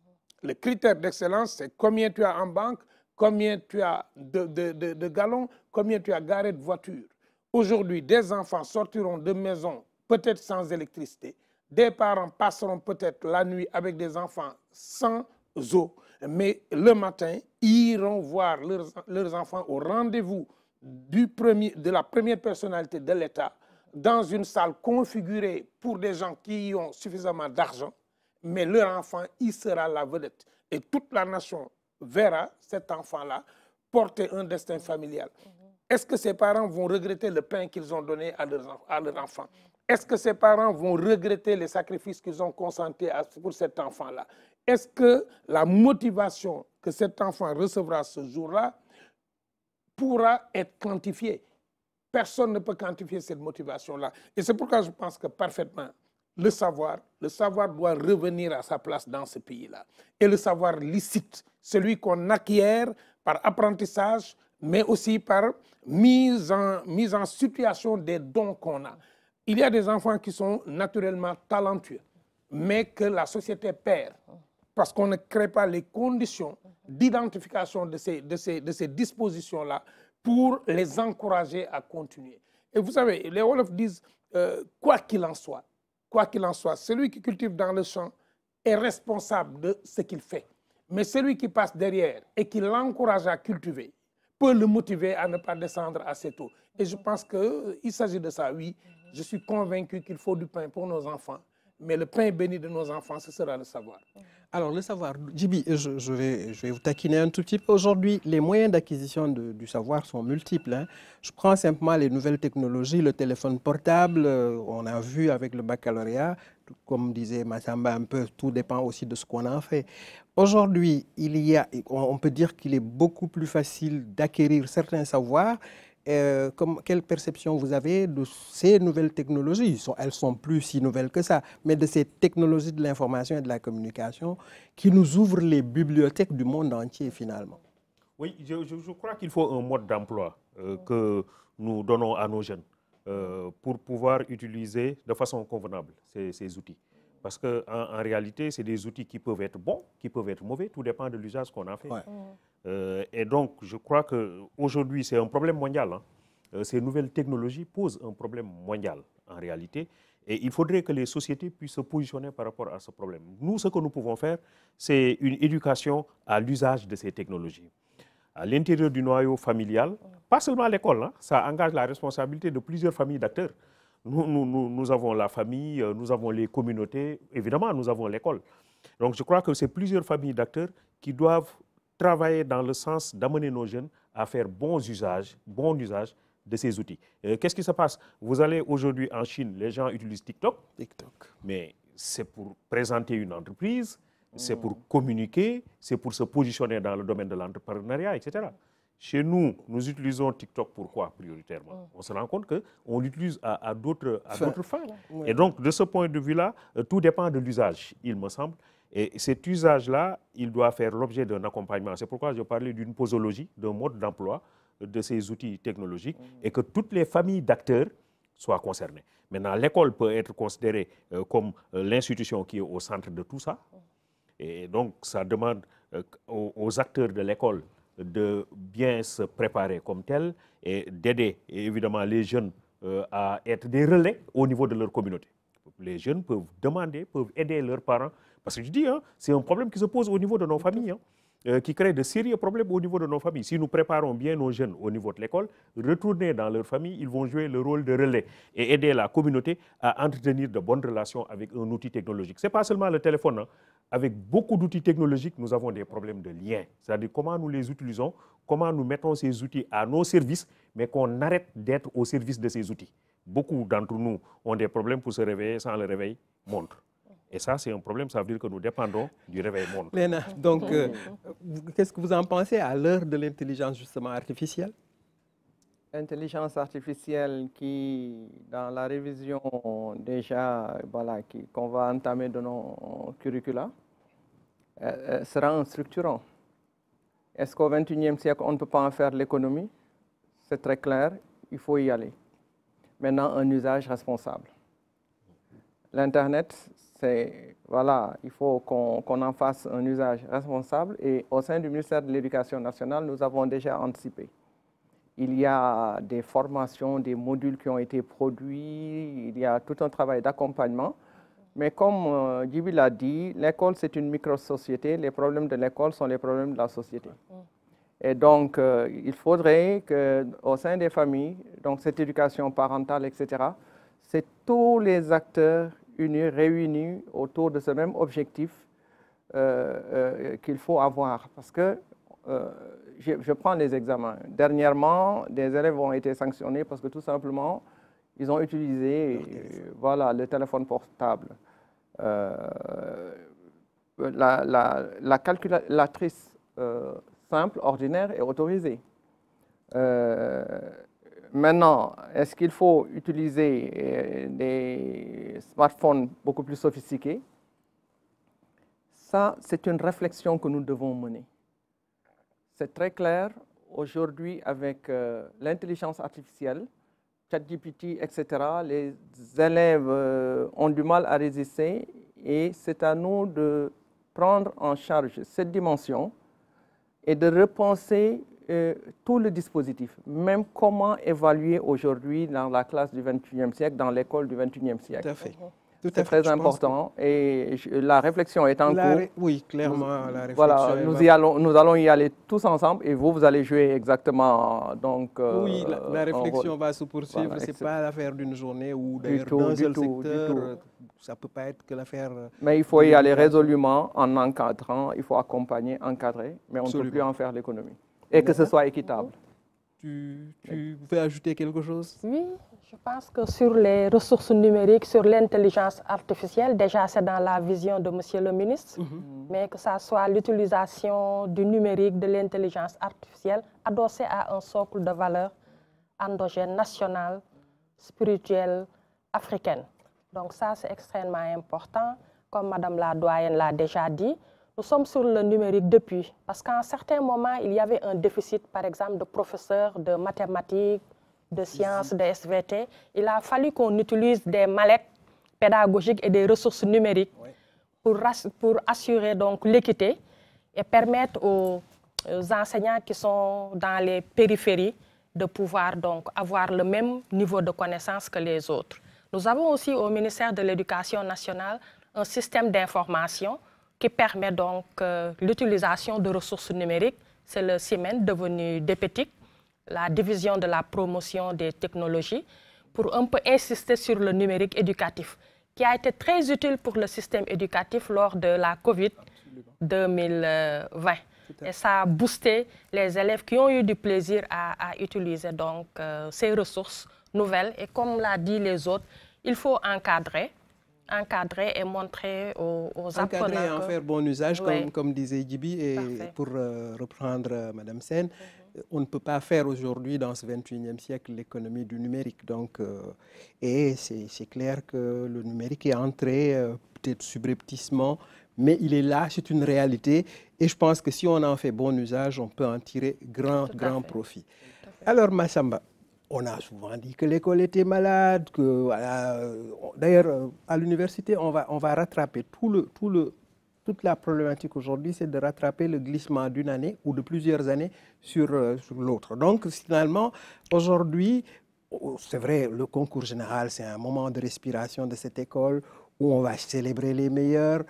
Le critère d'excellence, c'est combien tu as en banque, combien tu as de, galons, combien tu as garé de voitures. Aujourd'hui, des enfants sortiront de maison, peut-être sans électricité. Des parents passeront peut-être la nuit avec des enfants sans mais le matin, ils iront voir leurs, enfants au rendez-vous de la première personnalité de l'État dans une salle configurée pour des gens qui ont suffisamment d'argent, mais leur enfant y sera la vedette. Et toute la nation verra cet enfant-là porter un destin familial. Mm-hmm. Est-ce que ses parents vont regretter le pain qu'ils ont donné à leur, à leur enfant mm-hmm. Est-ce que ses parents vont regretter les sacrifices qu'ils ont consentis pour cet enfant-là est-ce que la motivation que cet enfant recevra ce jour-là pourra être quantifiée Personne ne peut quantifier cette motivation-là. Et c'est pourquoi je pense que parfaitement, le savoir, le savoir doit revenir à sa place dans ce pays-là. Et le savoir licite, celui qu'on acquiert par apprentissage, mais aussi par mise en, mise en situation des dons qu'on a. Il y a des enfants qui sont naturellement talentueux, mais que la société perd parce qu'on ne crée pas les conditions d'identification de ces, de ces, dispositions-là pour les encourager à continuer. Et vous savez, les Wolofs disent, euh, quoi qu'il en soit, quoi qu'il en soit, celui qui cultive dans le champ est responsable de ce qu'il fait. Mais celui qui passe derrière et qui l'encourage à cultiver peut le motiver à ne pas descendre assez tôt. Et je pense qu'il euh, s'agit de ça, oui. Je suis convaincu qu'il faut du pain pour nos enfants mais le pain béni de nos enfants, ce sera le savoir. Mm-hmm. Alors, le savoir, Jibi, je, vais, je vais vous taquiner un tout petit peu. Aujourd'hui, les moyens d'acquisition du savoir sont multiples. Hein. Je prends simplement les nouvelles technologies, le téléphone portable, euh, on a vu avec le baccalauréat, comme disait Massamba un peu, tout dépend aussi de ce qu'on en fait. Aujourd'hui, il y a, on peut dire qu'il est beaucoup plus facile d'acquérir certains savoirs euh, comme, quelle perception vous avez de ces nouvelles technologies sont, Elles sont plus si nouvelles que ça, mais de ces technologies de l'information et de la communication qui nous ouvrent les bibliothèques du monde entier finalement. Oui, je, crois qu'il faut un mode d'emploi euh, que nous donnons à nos jeunes euh, pour pouvoir utiliser de façon convenable ces outils. Parce qu'en en, réalité, c'est des outils qui peuvent être bons, qui peuvent être mauvais, tout dépend de l'usage qu'on en fait. Euh, et donc, je crois qu'aujourd'hui, c'est un problème mondial. Hein. Euh, ces nouvelles technologies posent un problème mondial, en réalité. Et il faudrait que les sociétés puissent se positionner par rapport à ce problème. Nous, ce que nous pouvons faire, c'est une éducation à l'usage de ces technologies. À l'intérieur du noyau familial, pas seulement à l'école, hein. ça engage la responsabilité de plusieurs familles d'acteurs. Nous, avons la famille, euh, nous avons les communautés, évidemment, nous avons l'école. Donc je crois que c'est plusieurs familles d'acteurs qui doivent travailler dans le sens d'amener nos jeunes à faire bons usages, bon usage de ces outils. Euh, qu'est-ce qui se passe Vous allez aujourd'hui en Chine, les gens utilisent TikTok. TikTok. Mais c'est pour présenter une entreprise, c'est mm. pour communiquer, c'est pour se positionner dans le domaine de l'entrepreneuriat, etc. Chez nous, nous utilisons TikTok pourquoi prioritairement mm. On se rend compte qu'on l'utilise à, d'autres fins. Hein. Et donc, de ce point de vue-là, euh, tout dépend de l'usage, il me semble. Et cet usage-là, il doit faire l'objet d'un accompagnement. C'est pourquoi je parlais d'une posologie, d'un mode d'emploi euh, de ces outils technologiques mm. et que toutes les familles d'acteurs soient concernées. Maintenant, l'école peut être considérée euh, comme l'institution qui est au centre de tout ça. Mm. Et donc, ça demande aux, acteurs de l'école de bien se préparer comme tel et d'aider évidemment les jeunes euh, à être des relais au niveau de leur communauté. Les jeunes peuvent demander, peuvent aider leurs parents. Parce que je dis, hein, c'est un problème qui se pose au niveau de nos familles, hein, euh, qui crée de sérieux problèmes au niveau de nos familles. Si nous préparons bien nos jeunes au niveau de l'école, retourner dans leur famille, ils vont jouer le rôle de relais et aider la communauté à entretenir de bonnes relations avec un outil technologique. Ce n'est pas seulement le téléphone. Hein avec beaucoup d'outils technologiques, nous avons des problèmes de lien. C'est-à-dire comment nous les utilisons, comment nous mettons ces outils à nos services, mais qu'on arrête d'être au service de ces outils. Beaucoup d'entre nous ont des problèmes pour se réveiller sans le réveil montre. Et ça, c'est un problème, ça veut dire que nous dépendons du réveil montre. Léna, donc, euh, qu'est-ce que vous en pensez à l'heure de l'intelligence justement artificielle intelligence artificielle qui, dans la révision déjà qu'on va entamer de nos curricula, euh, euh, sera un structurant. Est-ce qu'au XXIe siècle, on ne peut pas en faire l'économie C'est très clair, il faut y aller. Maintenant, un usage responsable. L'Internet, c'est, voilà, il faut qu'on en fasse un usage responsable et au sein du ministère de l'Éducation nationale, nous avons déjà anticipé. Il y a des formations, des modules qui ont été produits, il y a tout un travail d'accompagnement. Mais comme euh, l'a dit, l'école c'est une micro-société, les problèmes de l'école sont les problèmes de la société. Et donc, euh, il faudrait qu'au sein des familles, donc cette éducation parentale, etc., c'est tous les acteurs unis, réunis autour de ce même objectif euh, euh, qu'il faut avoir. Parce que je, prends les examens. Dernièrement, des élèves ont été sanctionnés parce que tout simplement, ils ont utilisé euh, voilà, le téléphone portable. Euh, la, calculatrice euh, simple, ordinaire est autorisée. maintenant, est-ce qu'il faut utiliser des smartphones beaucoup plus sophistiqués Ça, c'est une réflexion que nous devons mener. C'est très clair. Aujourd'hui, avec euh, l'intelligence artificielle, ChatGPT, etc., les élèves euh, ont du mal à résister et c'est à nous de prendre en charge cette dimension et de repenser euh, tout le dispositif, même comment évaluer aujourd'hui dans la classe du 21e siècle, dans l'école du 21e siècle. Mhm. C'est très important. Et la réflexion est en cours. Oui, clairement, la réflexion. Voilà, nous, y allons, nous allons y aller tous ensemble et vous, vous allez jouer exactement. Donc, euh, oui, la, réflexion va se poursuivre. Ce n'est pas l'affaire d'une journée ou d'un seul secteur. Ça ne peut pas être que l'affaire. Mais il faut y aller résolument en encadrant. Il faut accompagner, encadrer, mais on ne peut plus en faire l'économie. Et que ce soit équitable. Tu, tu veux ajouter quelque chose Oui, je pense que sur les ressources numériques, sur l'intelligence artificielle, déjà c'est dans la vision de Monsieur le ministre, mhm. Mhm. mais que ça soit l'utilisation du numérique, de l'intelligence artificielle, adossée à un socle de valeurs endogènes, nationales, spirituelles, africaines. Donc ça, c'est extrêmement important. Comme Madame la doyenne l'a déjà dit, nous sommes sur le numérique depuis, parce qu'à un certain moment, il y avait un déficit, par exemple, de professeurs de mathématiques, de mhm. sciences, de SVT, il a fallu qu'on utilise des mallettes pédagogiques et des ressources numériques pour, pour assurer donc l'équité et permettre aux, enseignants qui sont dans les périphéries de pouvoir donc avoir le même niveau de connaissance que les autres. Nous avons aussi au ministère de l'Éducation nationale un système d'information qui permet donc euh, l'utilisation de ressources numériques. C'est le CIMEN devenu DEPETIC la division de la promotion des technologies pour un peu insister sur le numérique éducatif, qui a été très utile pour le système éducatif lors de la COVID 2020. Et ça a boosté les élèves qui ont eu du plaisir à, utiliser donc euh, ces ressources nouvelles. Et comme l'a dit les autres, il faut encadrer, encadrer et montrer aux, apprenants. et en faire bon usage, comme, disait Gibi, et pour euh, reprendre euh, Madame Sen on ne peut pas faire aujourd'hui dans ce 21e siècle l'économie du numérique. Donc, euh, et c'est clair que le numérique est entré euh, peut-être subrepticement, mais il est là, c'est une réalité. Et je pense que si on en fait bon usage, on peut en tirer grand, grand profit. Alors, Massamba, on a souvent dit que l'école était malade, que D'ailleurs, euh, à l'université, on va, on va rattraper tout le, tout le, toute la problématique aujourd'hui, c'est de rattraper le glissement d'une année ou de plusieurs années sur, euh, l'autre. Donc, finalement, aujourd'hui, oh, c'est vrai, le concours général, c'est un moment de respiration de cette école où on va célébrer les meilleurs,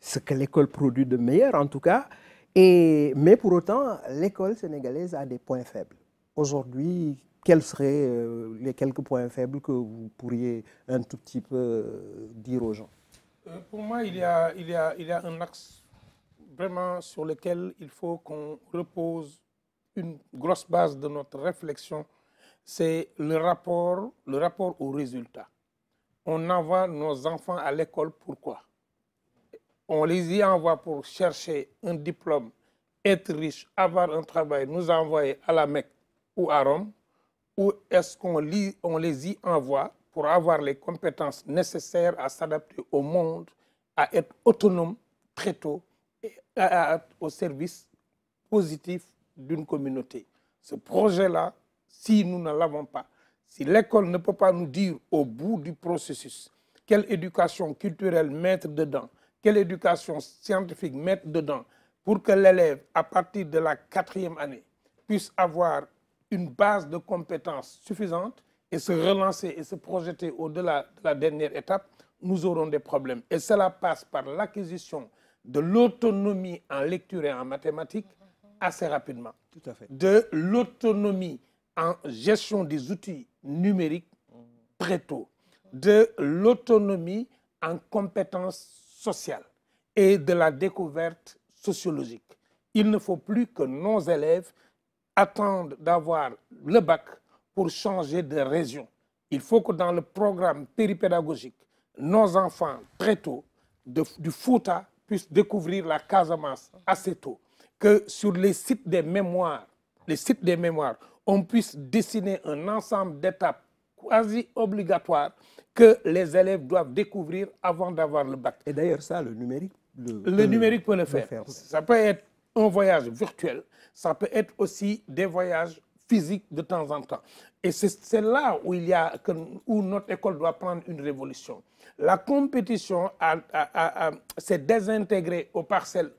ce que l'école produit de meilleur en tout cas. Et, mais pour autant, l'école sénégalaise a des points faibles. Aujourd'hui, quels seraient euh, les quelques points faibles que vous pourriez un tout petit peu euh, dire aux gens euh, pour moi, il y, a, un axe vraiment sur lequel il faut qu'on repose une grosse base de notre réflexion, c'est le rapport, le rapport aux résultats. On envoie nos enfants à l'école pourquoi On les y envoie pour chercher un diplôme, être riche, avoir un travail, nous envoyer à la Mecque ou à Rome, ou est-ce qu'on les y envoie pour avoir les compétences nécessaires à s'adapter au monde, à être autonome très tôt et à être au service positif d'une communauté. Ce projet-là, si nous ne l'avons pas, si l'école ne peut pas nous dire au bout du processus quelle éducation culturelle mettre dedans, quelle éducation scientifique mettre dedans, pour que l'élève, à partir de la quatrième année, puisse avoir une base de compétences suffisante et se relancer et se projeter au-delà de la dernière étape, nous aurons des problèmes. Et cela passe par l'acquisition de l'autonomie en lecture et en mathématiques assez rapidement. Tout à fait. De l'autonomie en gestion des outils numériques très tôt. De l'autonomie en compétences sociales et de la découverte sociologique. Il ne faut plus que nos élèves attendent d'avoir le bac pour changer de région. Il faut que dans le programme péripédagogique, nos enfants, très tôt, de, du FOTA, puissent découvrir la Casamance assez tôt. Que sur les sites des mémoires, les sites des mémoires, on puisse dessiner un ensemble d'étapes quasi obligatoires que les élèves doivent découvrir avant d'avoir le bac. Et d'ailleurs, ça, le numérique le, numérique peut le, faire. Ça peut être un voyage virtuel, ça peut être aussi des voyages physique de temps en temps. Et c'est là où, il y a, où notre école doit prendre une révolution. La compétition s'est désintégrée aux parcelles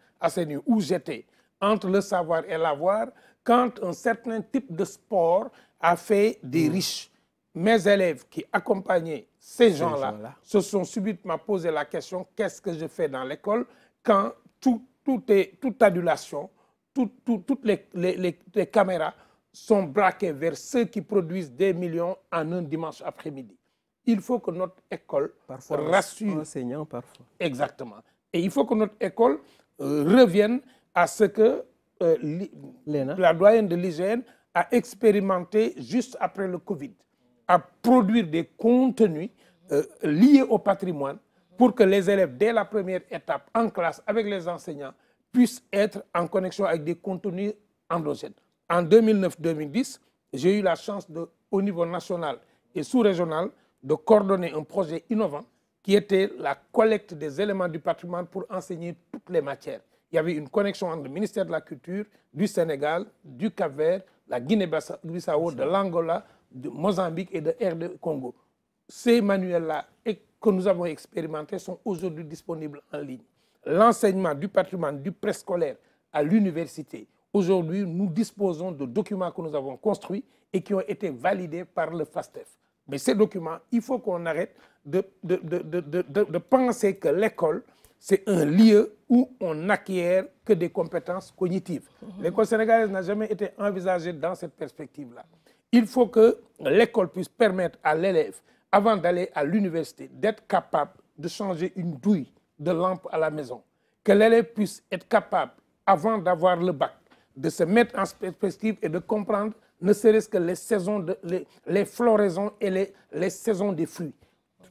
nuits où j'étais, entre le savoir et l'avoir, quand un certain type de sport a fait des mm. riches. Mes élèves qui accompagnaient ces gens-là se sont subitement posé la question qu'est-ce que je fais dans l'école quand tout, tout est, toute adulation, toutes les caméras sont braqués vers ceux qui produisent des millions en un dimanche après-midi. Il faut que notre école parfois, rassure. Enseignant parfois. Exactement. Et il faut que notre école euh, revienne à ce que euh, la doyenne de l'hygiène a expérimenté juste après le Covid, à produire des contenus euh, liés au patrimoine pour que les élèves, dès la première étape en classe avec les enseignants, puissent être en connexion avec des contenus endogènes. En 2009-2010, j'ai eu la chance, au niveau national et sous-régional, de coordonner un projet innovant qui était la collecte des éléments du patrimoine pour enseigner toutes les matières. Il y avait une connexion entre le ministère de la Culture, du Sénégal, du Cap-Vert, la Guinée-Bissau, de l'Angola, de Mozambique et de RD Congo. Ces manuels-là que nous avons expérimentés sont aujourd'hui disponibles en ligne. L'enseignement du patrimoine du préscolaire à l'université, Aujourd'hui, nous disposons de documents que nous avons construits et qui ont été validés par le FASTEF. Mais ces documents, il faut qu'on arrête de, penser que l'école, c'est un lieu où on n'acquiert que des compétences cognitives. Mhm. L'école sénégalaise n'a jamais été envisagée dans cette perspective-là. Il faut que l'école puisse permettre à l'élève, avant d'aller à l'université, d'être capable de changer une douille de lampe à la maison. Que l'élève puisse être capable, avant d'avoir le bac, de se mettre en perspective et de comprendre ne serait-ce que les saisons, de, les, floraisons et les, les saisons des fruits.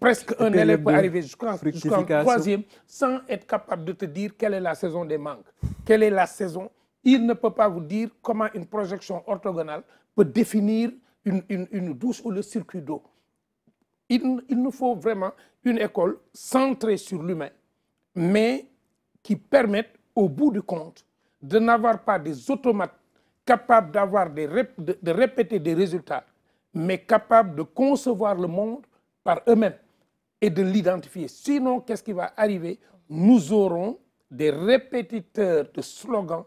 Presque un élève peut arriver jusqu'en troisième sans être capable de te dire quelle est la saison des manques, quelle est la saison. Il ne peut pas vous dire comment une projection orthogonale peut définir une, une, douche ou le circuit d'eau. Il, il nous faut vraiment une école centrée sur l'humain, mais qui permette au bout du compte de n'avoir pas des automates capables d'avoir de, répéter des résultats, mais capables de concevoir le monde par eux-mêmes et de l'identifier. Sinon, qu'est-ce qui va arriver Nous aurons des répétiteurs de slogans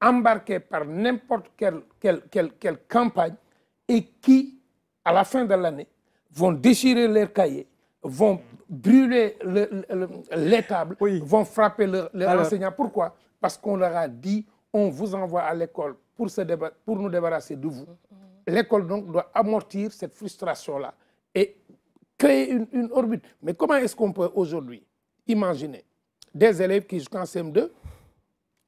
embarqués par n'importe quelle, quelle, quelle, campagne et qui, à la fin de l'année, vont déchirer leurs cahiers, vont brûler les tables, vont frapper les enseignants. Pourquoi parce qu'on leur a dit on vous envoie à l'école pour, pour nous débarrasser de vous. Mm-hmm. L'école donc doit amortir cette frustration-là et créer une, orbite. Mais comment est-ce qu'on peut aujourd'hui imaginer des élèves qui jusqu'en CM2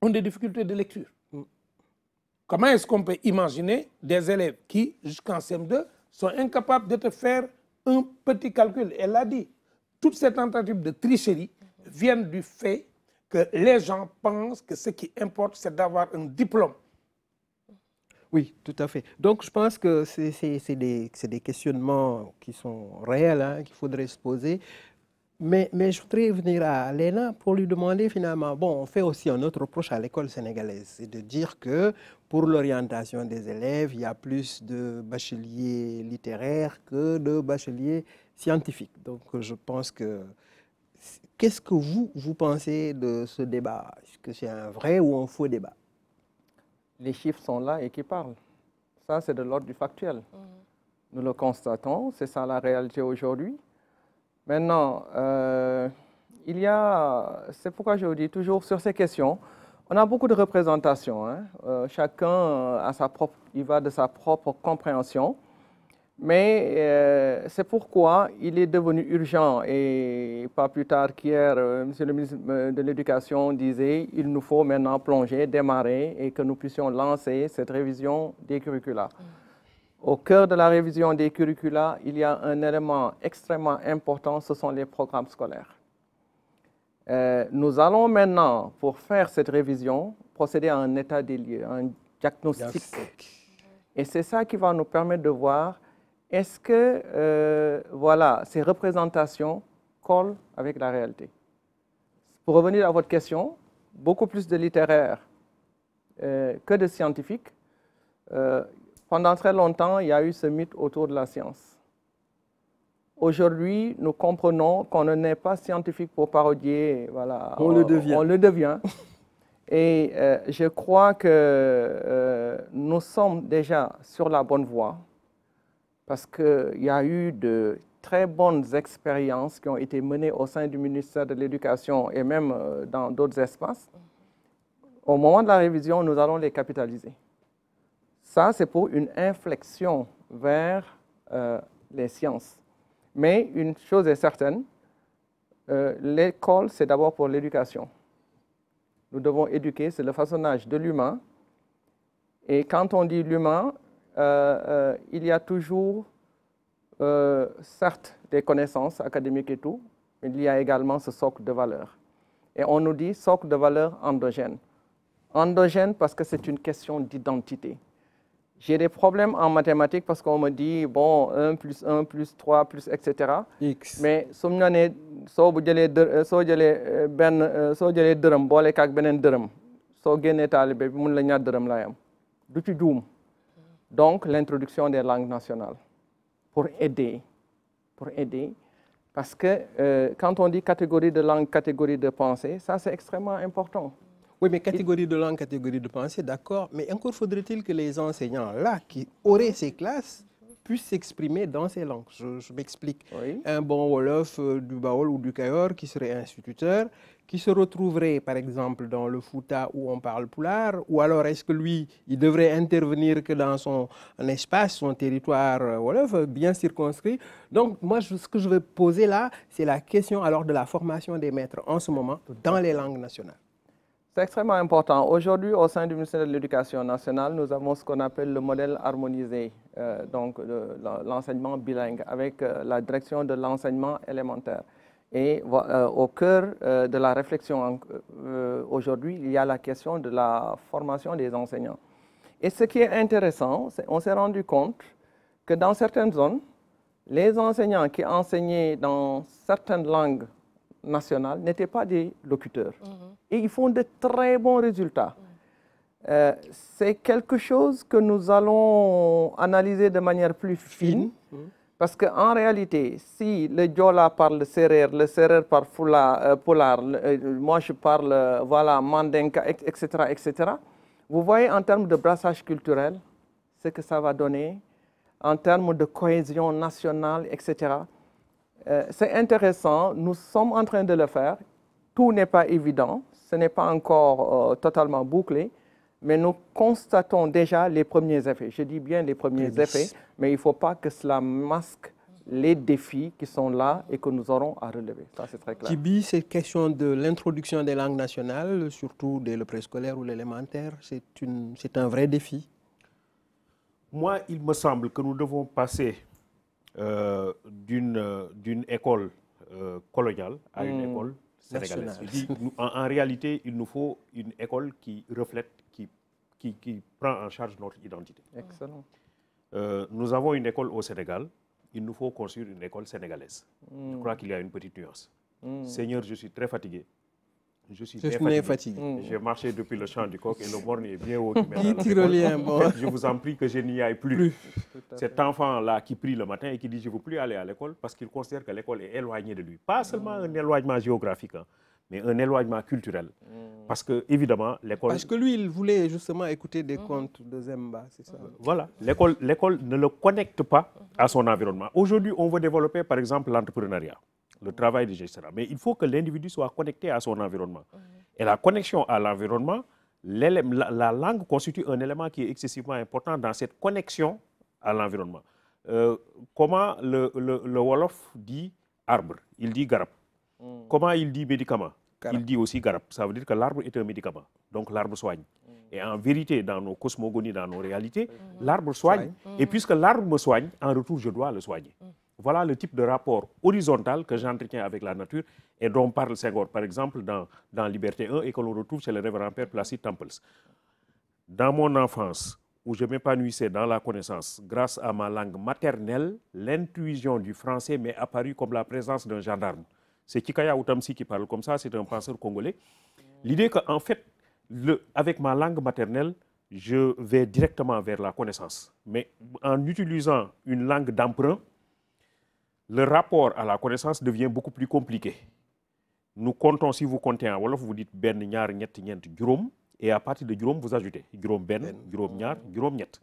ont des difficultés de lecture mm. Comment est-ce qu'on peut imaginer des élèves qui, jusqu'en CM2, sont incapables de te faire un petit calcul Elle l'a dit. Toutes cette tentatives de tricherie mm-hmm. viennent du fait que les gens pensent que ce qui importe, c'est d'avoir un diplôme. Oui, tout à fait. Donc, je pense que c'est des, des, questionnements qui sont réels, hein, qu'il faudrait se poser. Mais, mais, je voudrais venir à Léna pour lui demander finalement, bon, on fait aussi un autre reproche à l'école sénégalaise, c'est de dire que pour l'orientation des élèves, il y a plus de bacheliers littéraires que de bacheliers scientifiques. Donc, je pense que Qu'est-ce que vous, vous pensez de ce débat Est-ce que c'est un vrai ou un faux débat Les chiffres sont là et qui parlent. Ça, c'est de l'ordre du factuel. Mmh. Nous le constatons, c'est ça la réalité aujourd'hui. Maintenant, euh, il y a, c'est pourquoi je vous dis toujours sur ces questions, on a beaucoup de représentations. Hein. Euh, chacun a sa propre, il va de sa propre compréhension. Mais euh, c'est pourquoi il est devenu urgent, et pas plus tard qu'hier, euh, Monsieur M. le ministre euh, de l'Éducation disait il nous faut maintenant plonger, démarrer, et que nous puissions lancer cette révision des curricula. Mm. Au cœur de la révision des curricula, il y a un élément extrêmement important, ce sont les programmes scolaires. nous allons maintenant, pour faire cette révision, procéder à un état des lieux, un diagnostic. Et c'est ça qui va nous permettre de voir est-ce que euh, voilà, ces représentations collent avec la réalité Pour revenir à votre question, beaucoup plus de littéraires euh, que de scientifiques. Euh, pendant très longtemps, il y a eu ce mythe autour de la science. Aujourd'hui, nous comprenons qu'on ne n'est pas scientifique pour parodier. Voilà, le devient. On le devient. Et je crois que nous sommes déjà sur la bonne voie parce qu'il y a eu de très bonnes expériences qui ont été menées au sein du ministère de l'Éducation et même euh, dans d'autres espaces. Au moment de la révision, nous allons les capitaliser. Ça, c'est pour une inflexion vers euh, les sciences. Mais une chose est certaine, euh, l'école, c'est d'abord pour l'éducation. Nous devons éduquer, c'est le façonnage de l'humain. Et quand on dit l'humain, euh, euh, il y a toujours, euh, certes, des connaissances académiques et tout, mais il y a également ce socle de valeurs. Et on nous dit socle de valeurs endogène. Endogène parce que c'est une question d'identité. J'ai des problèmes en mathématiques parce qu'on me dit, bon, 1 plus 1 plus 3 plus, etc. X. Mais si on a si on a donc, l'introduction des langues nationales pour aider, pour aider, parce que euh, quand on dit catégorie de langue, catégorie de pensée, ça c'est extrêmement important. Oui, mais catégorie de langue, catégorie de pensée, d'accord, mais encore faudrait-il que les enseignants là qui auraient ces classes puissent s'exprimer dans ces langues. Je, m'explique. Un bon Wolof euh, du Baol ou du Kayor, qui serait instituteur, qui se retrouverait par exemple dans le Fouta où on parle poulard, ou alors est-ce que lui, il devrait intervenir que dans son espace, son territoire euh, Wolof, euh, bien circonscrit Donc moi, ce que je veux poser là, c'est la question alors de la formation des maîtres en ce moment dans les langues nationales. C'est extrêmement important. Aujourd'hui, au sein du ministère de l'Éducation nationale, nous avons ce qu'on appelle le modèle harmonisé, euh, donc l'enseignement bilingue, avec euh, la direction de l'enseignement élémentaire. Et euh, au cœur de la réflexion aujourd'hui, il y a la question de la formation des enseignants. Et ce qui est intéressant, c'est on s'est rendu compte que dans certaines zones, les enseignants qui enseignaient dans certaines langues nationales n'étaient pas des locuteurs. Mhm. Et ils font de très bons résultats. Mhm. Euh, c'est quelque chose que nous allons analyser de manière plus fine. Mhm. parce que Parce qu'en réalité, si le Diola parle serrer, le serrer parle foulard, euh, polar, euh, moi je parle voilà, mandenka, etc., etc., vous voyez en termes de brassage culturel ce que ça va donner, en termes de cohésion nationale, etc. Euh, c'est intéressant, nous sommes en train de le faire. Tout n'est pas évident, ce n'est pas encore euh, totalement bouclé, mais nous constatons déjà les premiers effets. Je dis bien les premiers effets, mais il ne faut pas que cela masque les défis qui sont là et que nous aurons à relever. Ça, c'est très clair. Tibi, cette question de l'introduction des langues nationales, surtout dès le préscolaire ou l'élémentaire, c'est un vrai défi. Moi, il me semble que nous devons passer euh, euh, d'une école euh, coloniale à une hmm. école sénégalaise. en, réalité, il nous faut une école qui reflète, qui, qui, qui prend en charge notre identité. Excellent. Euh, nous avons une école au Sénégal. Il nous faut construire une école sénégalaise. Je hmm. crois qu'il y a une petite nuance. Hmm. Seigneur, je suis très fatigué je suis bien fatigué. Mm. J'ai marché depuis le champ du coq et le morne est bien haut. Tyrolien, bon. Je vous en prie que je n'y aille plus. Cet enfant-là qui prie le matin et qui dit je ne veux plus aller à l'école parce qu'il considère que l'école est éloignée de lui. Pas seulement mm. un éloignement géographique, hein, mais un éloignement culturel. Mm. Parce que, évidemment, l'école... Parce que lui, il voulait justement écouter des contes de Zemba, c'est ça euh, Voilà. L'école ne le connecte pas à son environnement. Aujourd'hui, on veut développer, par exemple, l'entrepreneuriat le travail des gestionnaire. Mais il faut que l'individu soit connecté à son environnement. Et la connexion à l'environnement, la, langue constitue un élément qui est excessivement important dans cette connexion à l'environnement. Euh, comment le, Wolof dit arbre Il dit garap hmm. Comment il dit médicament Il dit aussi garap Ça veut dire que l'arbre est un médicament. Donc l'arbre soigne. Hmm. Et en vérité, dans nos cosmogonies, dans nos réalités, hmm. l'arbre soigne. Et puisque l'arbre me soigne, en retour, je dois le soigner. Voilà le type de rapport horizontal que j'entretiens avec la nature et dont parle Senghor, par exemple, dans, dans Liberté 1 et que l'on retrouve chez le révérend Père Placide Temples. Dans mon enfance, où je m'épanouissais dans la connaissance, grâce à ma langue maternelle, l'intuition du français m'est apparue comme la présence d'un gendarme. C'est Kikaya Utamsi qui parle comme ça, c'est un penseur congolais. L'idée qu'en en fait, le, avec ma langue maternelle, je vais directement vers la connaissance. Mais en utilisant une langue d'emprunt, le rapport à la connaissance devient beaucoup plus compliqué. Nous comptons, si vous comptez en Wolof, vous dites Ben, Nyar, Nyet, Nyet, Grom. et à partir de Grom, vous ajoutez Grom, Ben, Grom, Nyar, Grom, Nyet.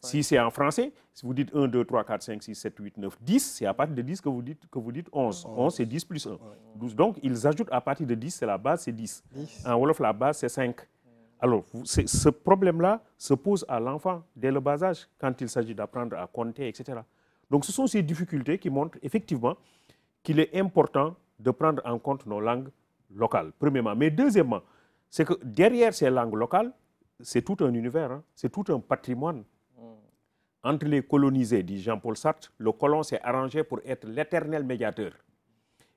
Si c'est en français, si vous dites 1, 2, 3, 4, 5, 6, 7, 8, 9, 10, c'est à partir de 10 que vous dites, que vous dites 11. 11, c'est 10 plus 1. 12. Donc, ils ajoutent à partir de 10, c'est la base, c'est 10. En Wolof, la base, c'est 5. Alors, ce problème-là se pose à l'enfant dès le bas âge, quand il s'agit d'apprendre à compter, etc. Donc ce sont ces difficultés qui montrent effectivement qu'il est important de prendre en compte nos langues locales, premièrement. Mais deuxièmement, c'est que derrière ces langues locales, c'est tout un univers, hein. c'est tout un patrimoine. Mm. Entre les colonisés, dit Jean-Paul Sartre, le colon s'est arrangé pour être l'éternel médiateur.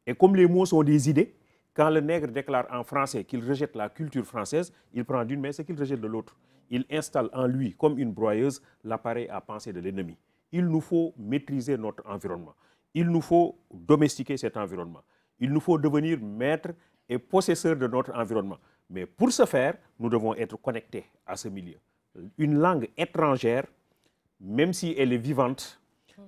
Et comme les mots sont des idées, quand le nègre déclare en français qu'il rejette la culture française, il prend d'une main ce qu'il rejette de l'autre. Il installe en lui, comme une broyeuse, l'appareil à penser de l'ennemi il nous faut maîtriser notre environnement. Il nous faut domestiquer cet environnement. Il nous faut devenir maître et possesseur de notre environnement. Mais pour ce faire, nous devons être connectés à ce milieu. Une langue étrangère, même si elle est vivante,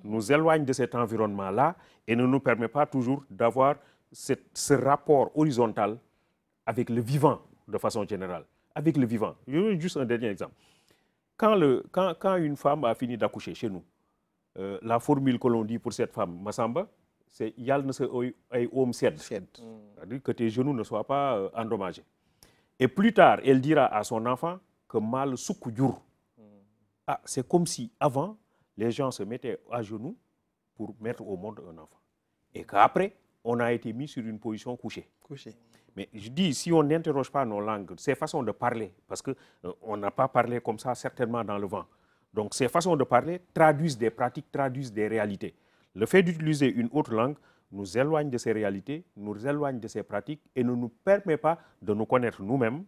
nous éloigne de cet environnement-là et ne nous permet pas toujours d'avoir ce rapport horizontal avec le vivant de façon générale. Avec le vivant. Juste un dernier exemple. Quand, quand une femme a fini d'accoucher chez nous, euh, la formule que l'on dit pour cette femme, Massamba, c'est Yal se dire que tes genoux ne soient pas euh, endommagés. Et plus tard, elle dira à son enfant que mal Ah, c'est comme si avant, les gens se mettaient à genoux pour mettre au monde un enfant. Et qu'après, on a été mis sur une position couchée. Mais je dis, si on n'interroge pas nos langues, ces façons de parler, parce qu'on euh, on n'a pas parlé comme ça certainement dans le vent. Donc ces façons de parler traduisent des pratiques, traduisent des réalités. Le fait d'utiliser une autre langue nous éloigne de ces réalités, nous éloigne de ces pratiques et ne nous permet pas de nous connaître nous-mêmes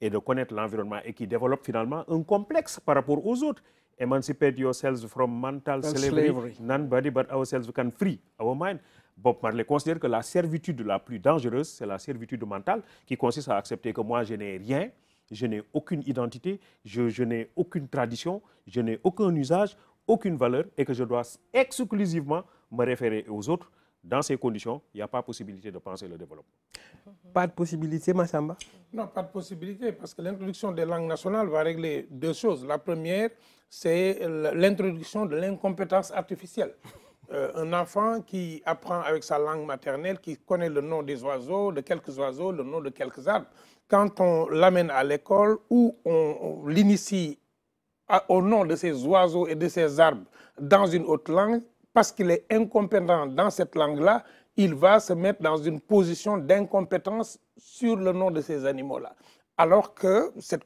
et de connaître l'environnement et qui développe finalement un complexe par rapport aux autres. Emancipate yourselves from mental slavery. Nobody but ourselves can free our mind. Bob Marley considère que la servitude la plus dangereuse, c'est la servitude mentale qui consiste à accepter que moi je n'ai rien, je n'ai aucune identité, je, n'ai aucune tradition, je n'ai aucun usage, aucune valeur et que je dois exclusivement me référer aux autres. Dans ces conditions, il n'y a pas possibilité de penser le développement. Pas de possibilité, Massamba Non, pas de possibilité, parce que l'introduction des langues nationales va régler deux choses. La première, c'est l'introduction de l'incompétence artificielle. Euh, un enfant qui apprend avec sa langue maternelle, qui connaît le nom des oiseaux, de quelques oiseaux, le nom de quelques arbres, quand on l'amène à l'école ou on, l'initie au nom de ces oiseaux et de ces arbres dans une autre langue, parce qu'il est incompétent dans cette langue-là, il va se mettre dans une position d'incompétence sur le nom de ces animaux-là. Alors que cette,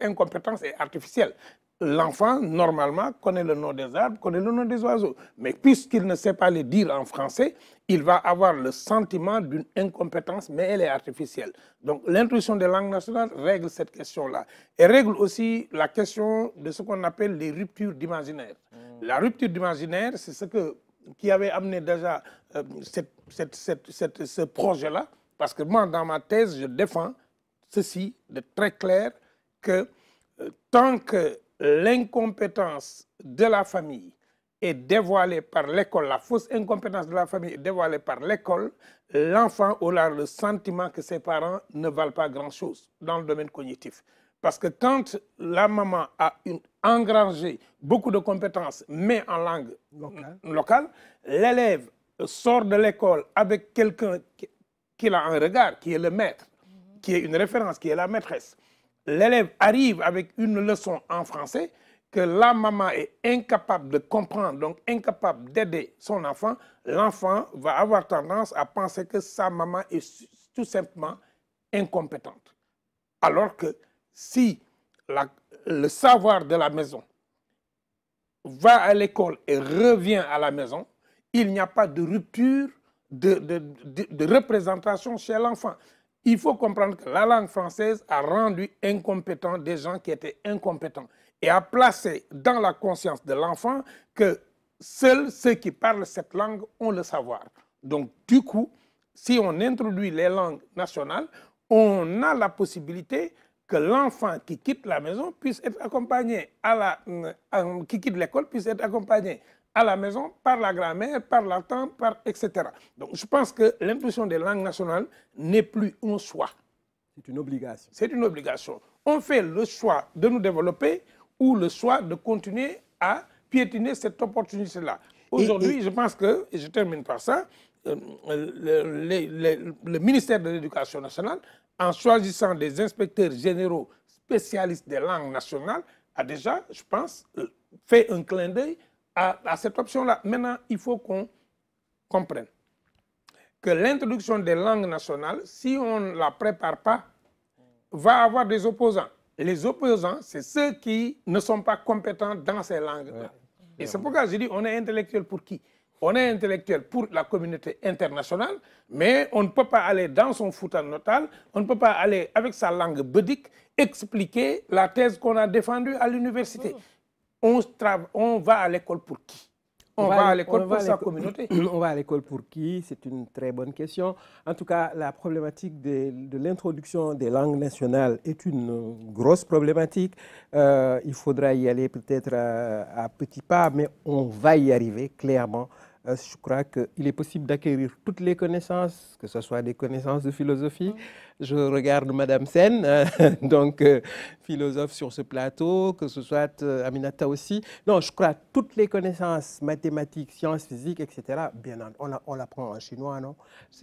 incompétence est artificielle. L'enfant, normalement, connaît le nom des arbres, connaît le nom des oiseaux. Mais puisqu'il ne sait pas les dire en français, il va avoir le sentiment d'une incompétence, mais elle est artificielle. Donc l'intuition des langues nationales règle cette question-là. Et règle aussi la question de ce qu'on appelle les ruptures d'imaginaire. Hmm. La rupture d'imaginaire, c'est ce que, qui avait amené déjà euh, ce projet-là, parce que moi, dans ma thèse, je défends ceci de très clair, que euh, tant que l'incompétence de la famille est dévoilée par l'école, la fausse incompétence de la famille est dévoilée par l'école, l'enfant aura le sentiment que ses parents ne valent pas grand-chose dans le domaine cognitif. Parce que quand la maman a une, engrangé beaucoup de compétences, mais en langue locale, l'élève sort de l'école avec quelqu'un qui a un regard, qui est le maître, mhm. qui est une référence, qui est la maîtresse. L'élève arrive avec une leçon en français, que la maman est incapable de comprendre, donc incapable d'aider son enfant, l'enfant va avoir tendance à penser que sa maman est tout simplement incompétente. Alors que si le savoir de la maison va à l'école et revient à la maison, il n'y a pas de rupture de, représentation chez l'enfant. Il faut comprendre que la langue française a rendu incompétent des gens qui étaient incompétents et à placer dans la conscience de l'enfant que seuls ceux qui parlent cette langue ont le savoir. Donc, du coup, si on introduit les langues nationales, on a la possibilité que l'enfant qui quitte la maison puisse être accompagné à la, euh, qui quitte l'école puisse être accompagné à la maison par la grammaire, par la par etc. Donc, je pense que l'introduction des langues nationales n'est plus un choix. C'est une obligation. C'est une obligation. On fait le choix de nous développer ou le choix de continuer à piétiner cette opportunité-là. Aujourd'hui, je pense que, et je termine par ça, euh, le, ministère de l'Éducation nationale, en choisissant des inspecteurs généraux spécialistes des langues nationales, a déjà, je pense, euh, fait un clin d'œil à cette option-là. Maintenant, il faut qu'on comprenne que l'introduction des langues nationales, si on ne la prépare pas, va avoir des opposants les opposants, c'est ceux qui ne sont pas compétents dans ces langues-là. Et c'est pourquoi je dis, on est intellectuel pour qui on est intellectuel pour la communauté internationale, mais on ne peut pas aller dans son foutan natal, on ne peut pas aller avec sa langue bouddhique expliquer la thèse qu'on a défendue à l'université. on va à l'école pour qui on, va à l'école pour sa communauté. On va à l'école pour qui C'est une très bonne question. En tout cas, la problématique de, l'introduction des langues nationales est une euh, grosse problématique. Euh, il faudra y aller peut-être à, euh, à petits pas, mais on va y arriver clairement. Euh, je crois qu'il est possible d'acquérir toutes les connaissances, que ce soit des connaissances de philosophie. Mm. Je regarde Madame Sen, euh, donc euh, philosophe sur ce plateau, que ce soit Aminata aussi. Non, je crois toutes les connaissances mathématiques, sciences physiques, etc. Bien, on, on l'apprend en chinois, non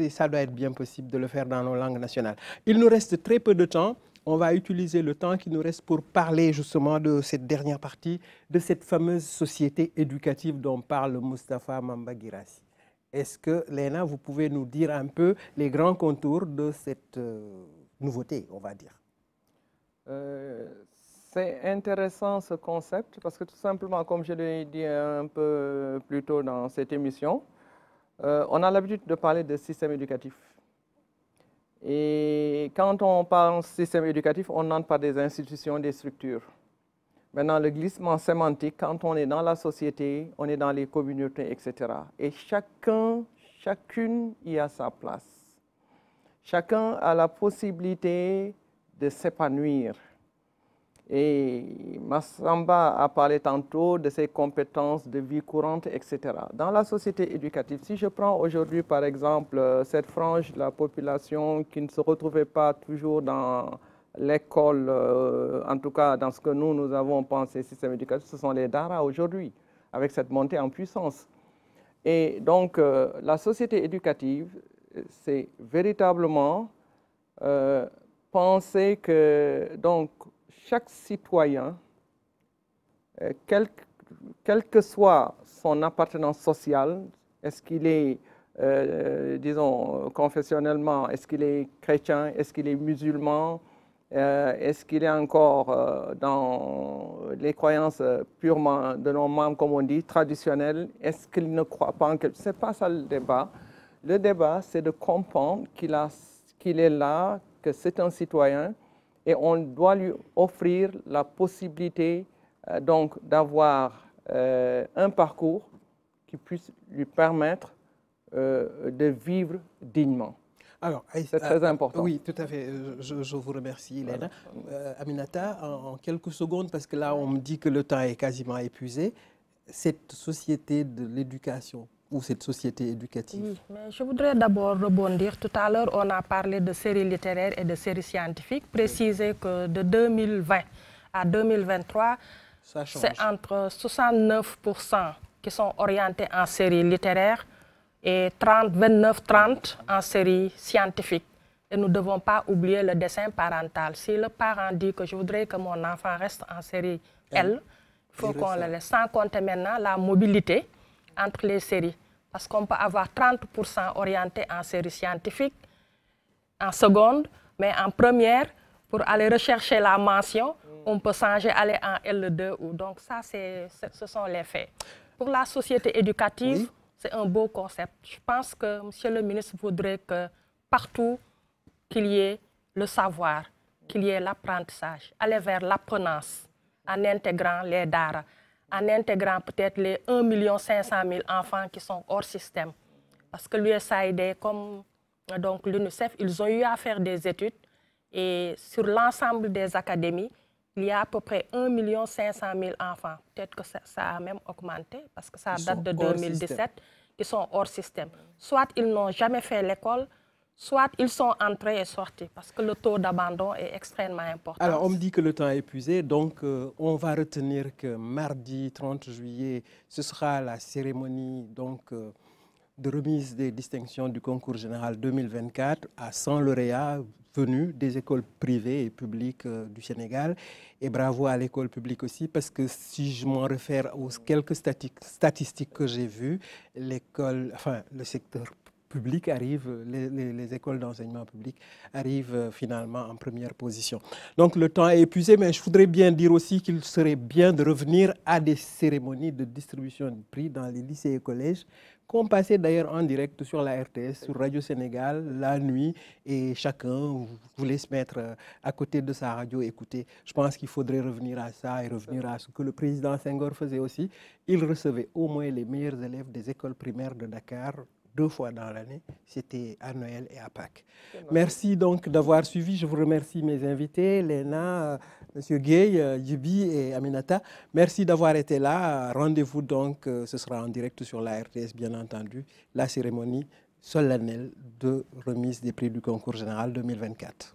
Ça doit être bien possible de le faire dans nos langues nationales. Il nous reste très peu de temps on va utiliser le temps qui nous reste pour parler justement de cette dernière partie, de cette fameuse société éducative dont parle Mustapha mambagirasi Est-ce que, Léna, vous pouvez nous dire un peu les grands contours de cette euh, nouveauté, on va dire euh, C'est intéressant ce concept parce que tout simplement, comme je l'ai dit un peu plus tôt dans cette émission, euh, on a l'habitude de parler de système éducatif et quand on parle système éducatif, on entre par des institutions, des structures. Maintenant, le glissement sémantique, quand on est dans la société, on est dans les communautés, etc. Et chacun, chacune y a sa place. Chacun a la possibilité de s'épanouir. Et Massamba a parlé tantôt de ses compétences de vie courante, etc. Dans la société éducative, si je prends aujourd'hui par exemple euh, cette frange de la population qui ne se retrouvait pas toujours dans l'école, euh, en tout cas dans ce que nous, nous avons pensé système éducatif, ce sont les DARA aujourd'hui, avec cette montée en puissance. Et donc, euh, la société éducative, c'est véritablement penser que, donc, chaque citoyen, euh, quel, quelle que soit son appartenance sociale, est-ce qu'il est, euh, disons, confessionnellement, est-ce qu'il est chrétien, est-ce qu'il est musulman, euh, est-ce qu'il est encore dans les croyances purement de nos membres, comme on dit, traditionnelles, est-ce qu'il ne croit pas en quelque chose n'est pas ça le débat. Le débat, c'est de comprendre qu'il qu'il est là, que c'est un citoyen, et on doit lui offrir la possibilité euh, donc d'avoir euh, un parcours qui puisse lui permettre euh, de vivre dignement. c'est très important. Oui, tout à fait. Je, vous remercie, Hélène. Aminata, en, quelques secondes, parce que là, on me dit que le temps est quasiment épuisé. Cette société de l'éducation ou cette société éducative oui, mais Je voudrais d'abord rebondir. Tout à l'heure, on a parlé de séries littéraires et de séries scientifiques. Préciser que de 2020 à 2023, c'est entre 69% qui sont orientés en séries littéraires et 29-30 en séries scientifiques. Et nous ne devons pas oublier le dessin parental. Si le parent dit que je voudrais que mon enfant reste en série L, il faut qu'on le laisse. Sans compter maintenant la mobilité entre les séries parce qu'on peut avoir 30% orienté en série scientifique, en seconde, mais en première, pour aller rechercher la mention, on peut changer, aller en L2. Ou, donc ça, c'est, ce sont les faits. Pour la société éducative, c'est un beau concept. Je pense que Monsieur le ministre voudrait que partout qu'il y ait le savoir, qu'il y ait l'apprentissage, aller vers l'apprenance en intégrant les DARA en intégrant peut-être les 1 500 000 enfants qui sont hors système. Parce que l'USAID, comme donc l'UNICEF, ils ont eu à faire des études et sur l'ensemble des académies, il y a à peu près 1 500 000 enfants. Peut-être que ça, a même augmenté parce que ça date de 2017, qui sont hors système. Soit ils n'ont jamais fait l'école, soit ils sont entrés et sortis, parce que le taux d'abandon est extrêmement important. Alors, on me dit que le temps est épuisé, donc euh, on va retenir que mardi 30 juillet, ce sera la cérémonie donc, euh, de remise des distinctions du concours général 2024 à 100 lauréats venus des écoles privées et publiques euh, du Sénégal. Et bravo à l'école publique aussi, parce que si je m'en réfère aux quelques statistiques que j'ai vues, l'école, enfin, le secteur public arrive, les, les écoles d'enseignement public arrivent euh, finalement en première position. Donc le temps est épuisé, mais je voudrais bien dire aussi qu'il serait bien de revenir à des cérémonies de distribution de prix dans les lycées et collèges qu'on passait d'ailleurs en direct sur la RTS, sur Radio Sénégal, la nuit, et chacun voulait se mettre euh, à côté de sa radio, écouter. Je pense qu'il faudrait revenir à ça et revenir à ce que le président Senghor faisait aussi. Il recevait au moins les meilleurs élèves des écoles primaires de Dakar deux fois dans l'année, c'était à Noël et à Pâques. Merci donc d'avoir suivi. Je vous remercie mes invités, Léna, M. Gay, Yubi et Aminata. Merci d'avoir été là. Rendez-vous donc, euh, ce sera en direct sur la RTS, bien entendu, la cérémonie solennelle de remise des prix du concours général 2024.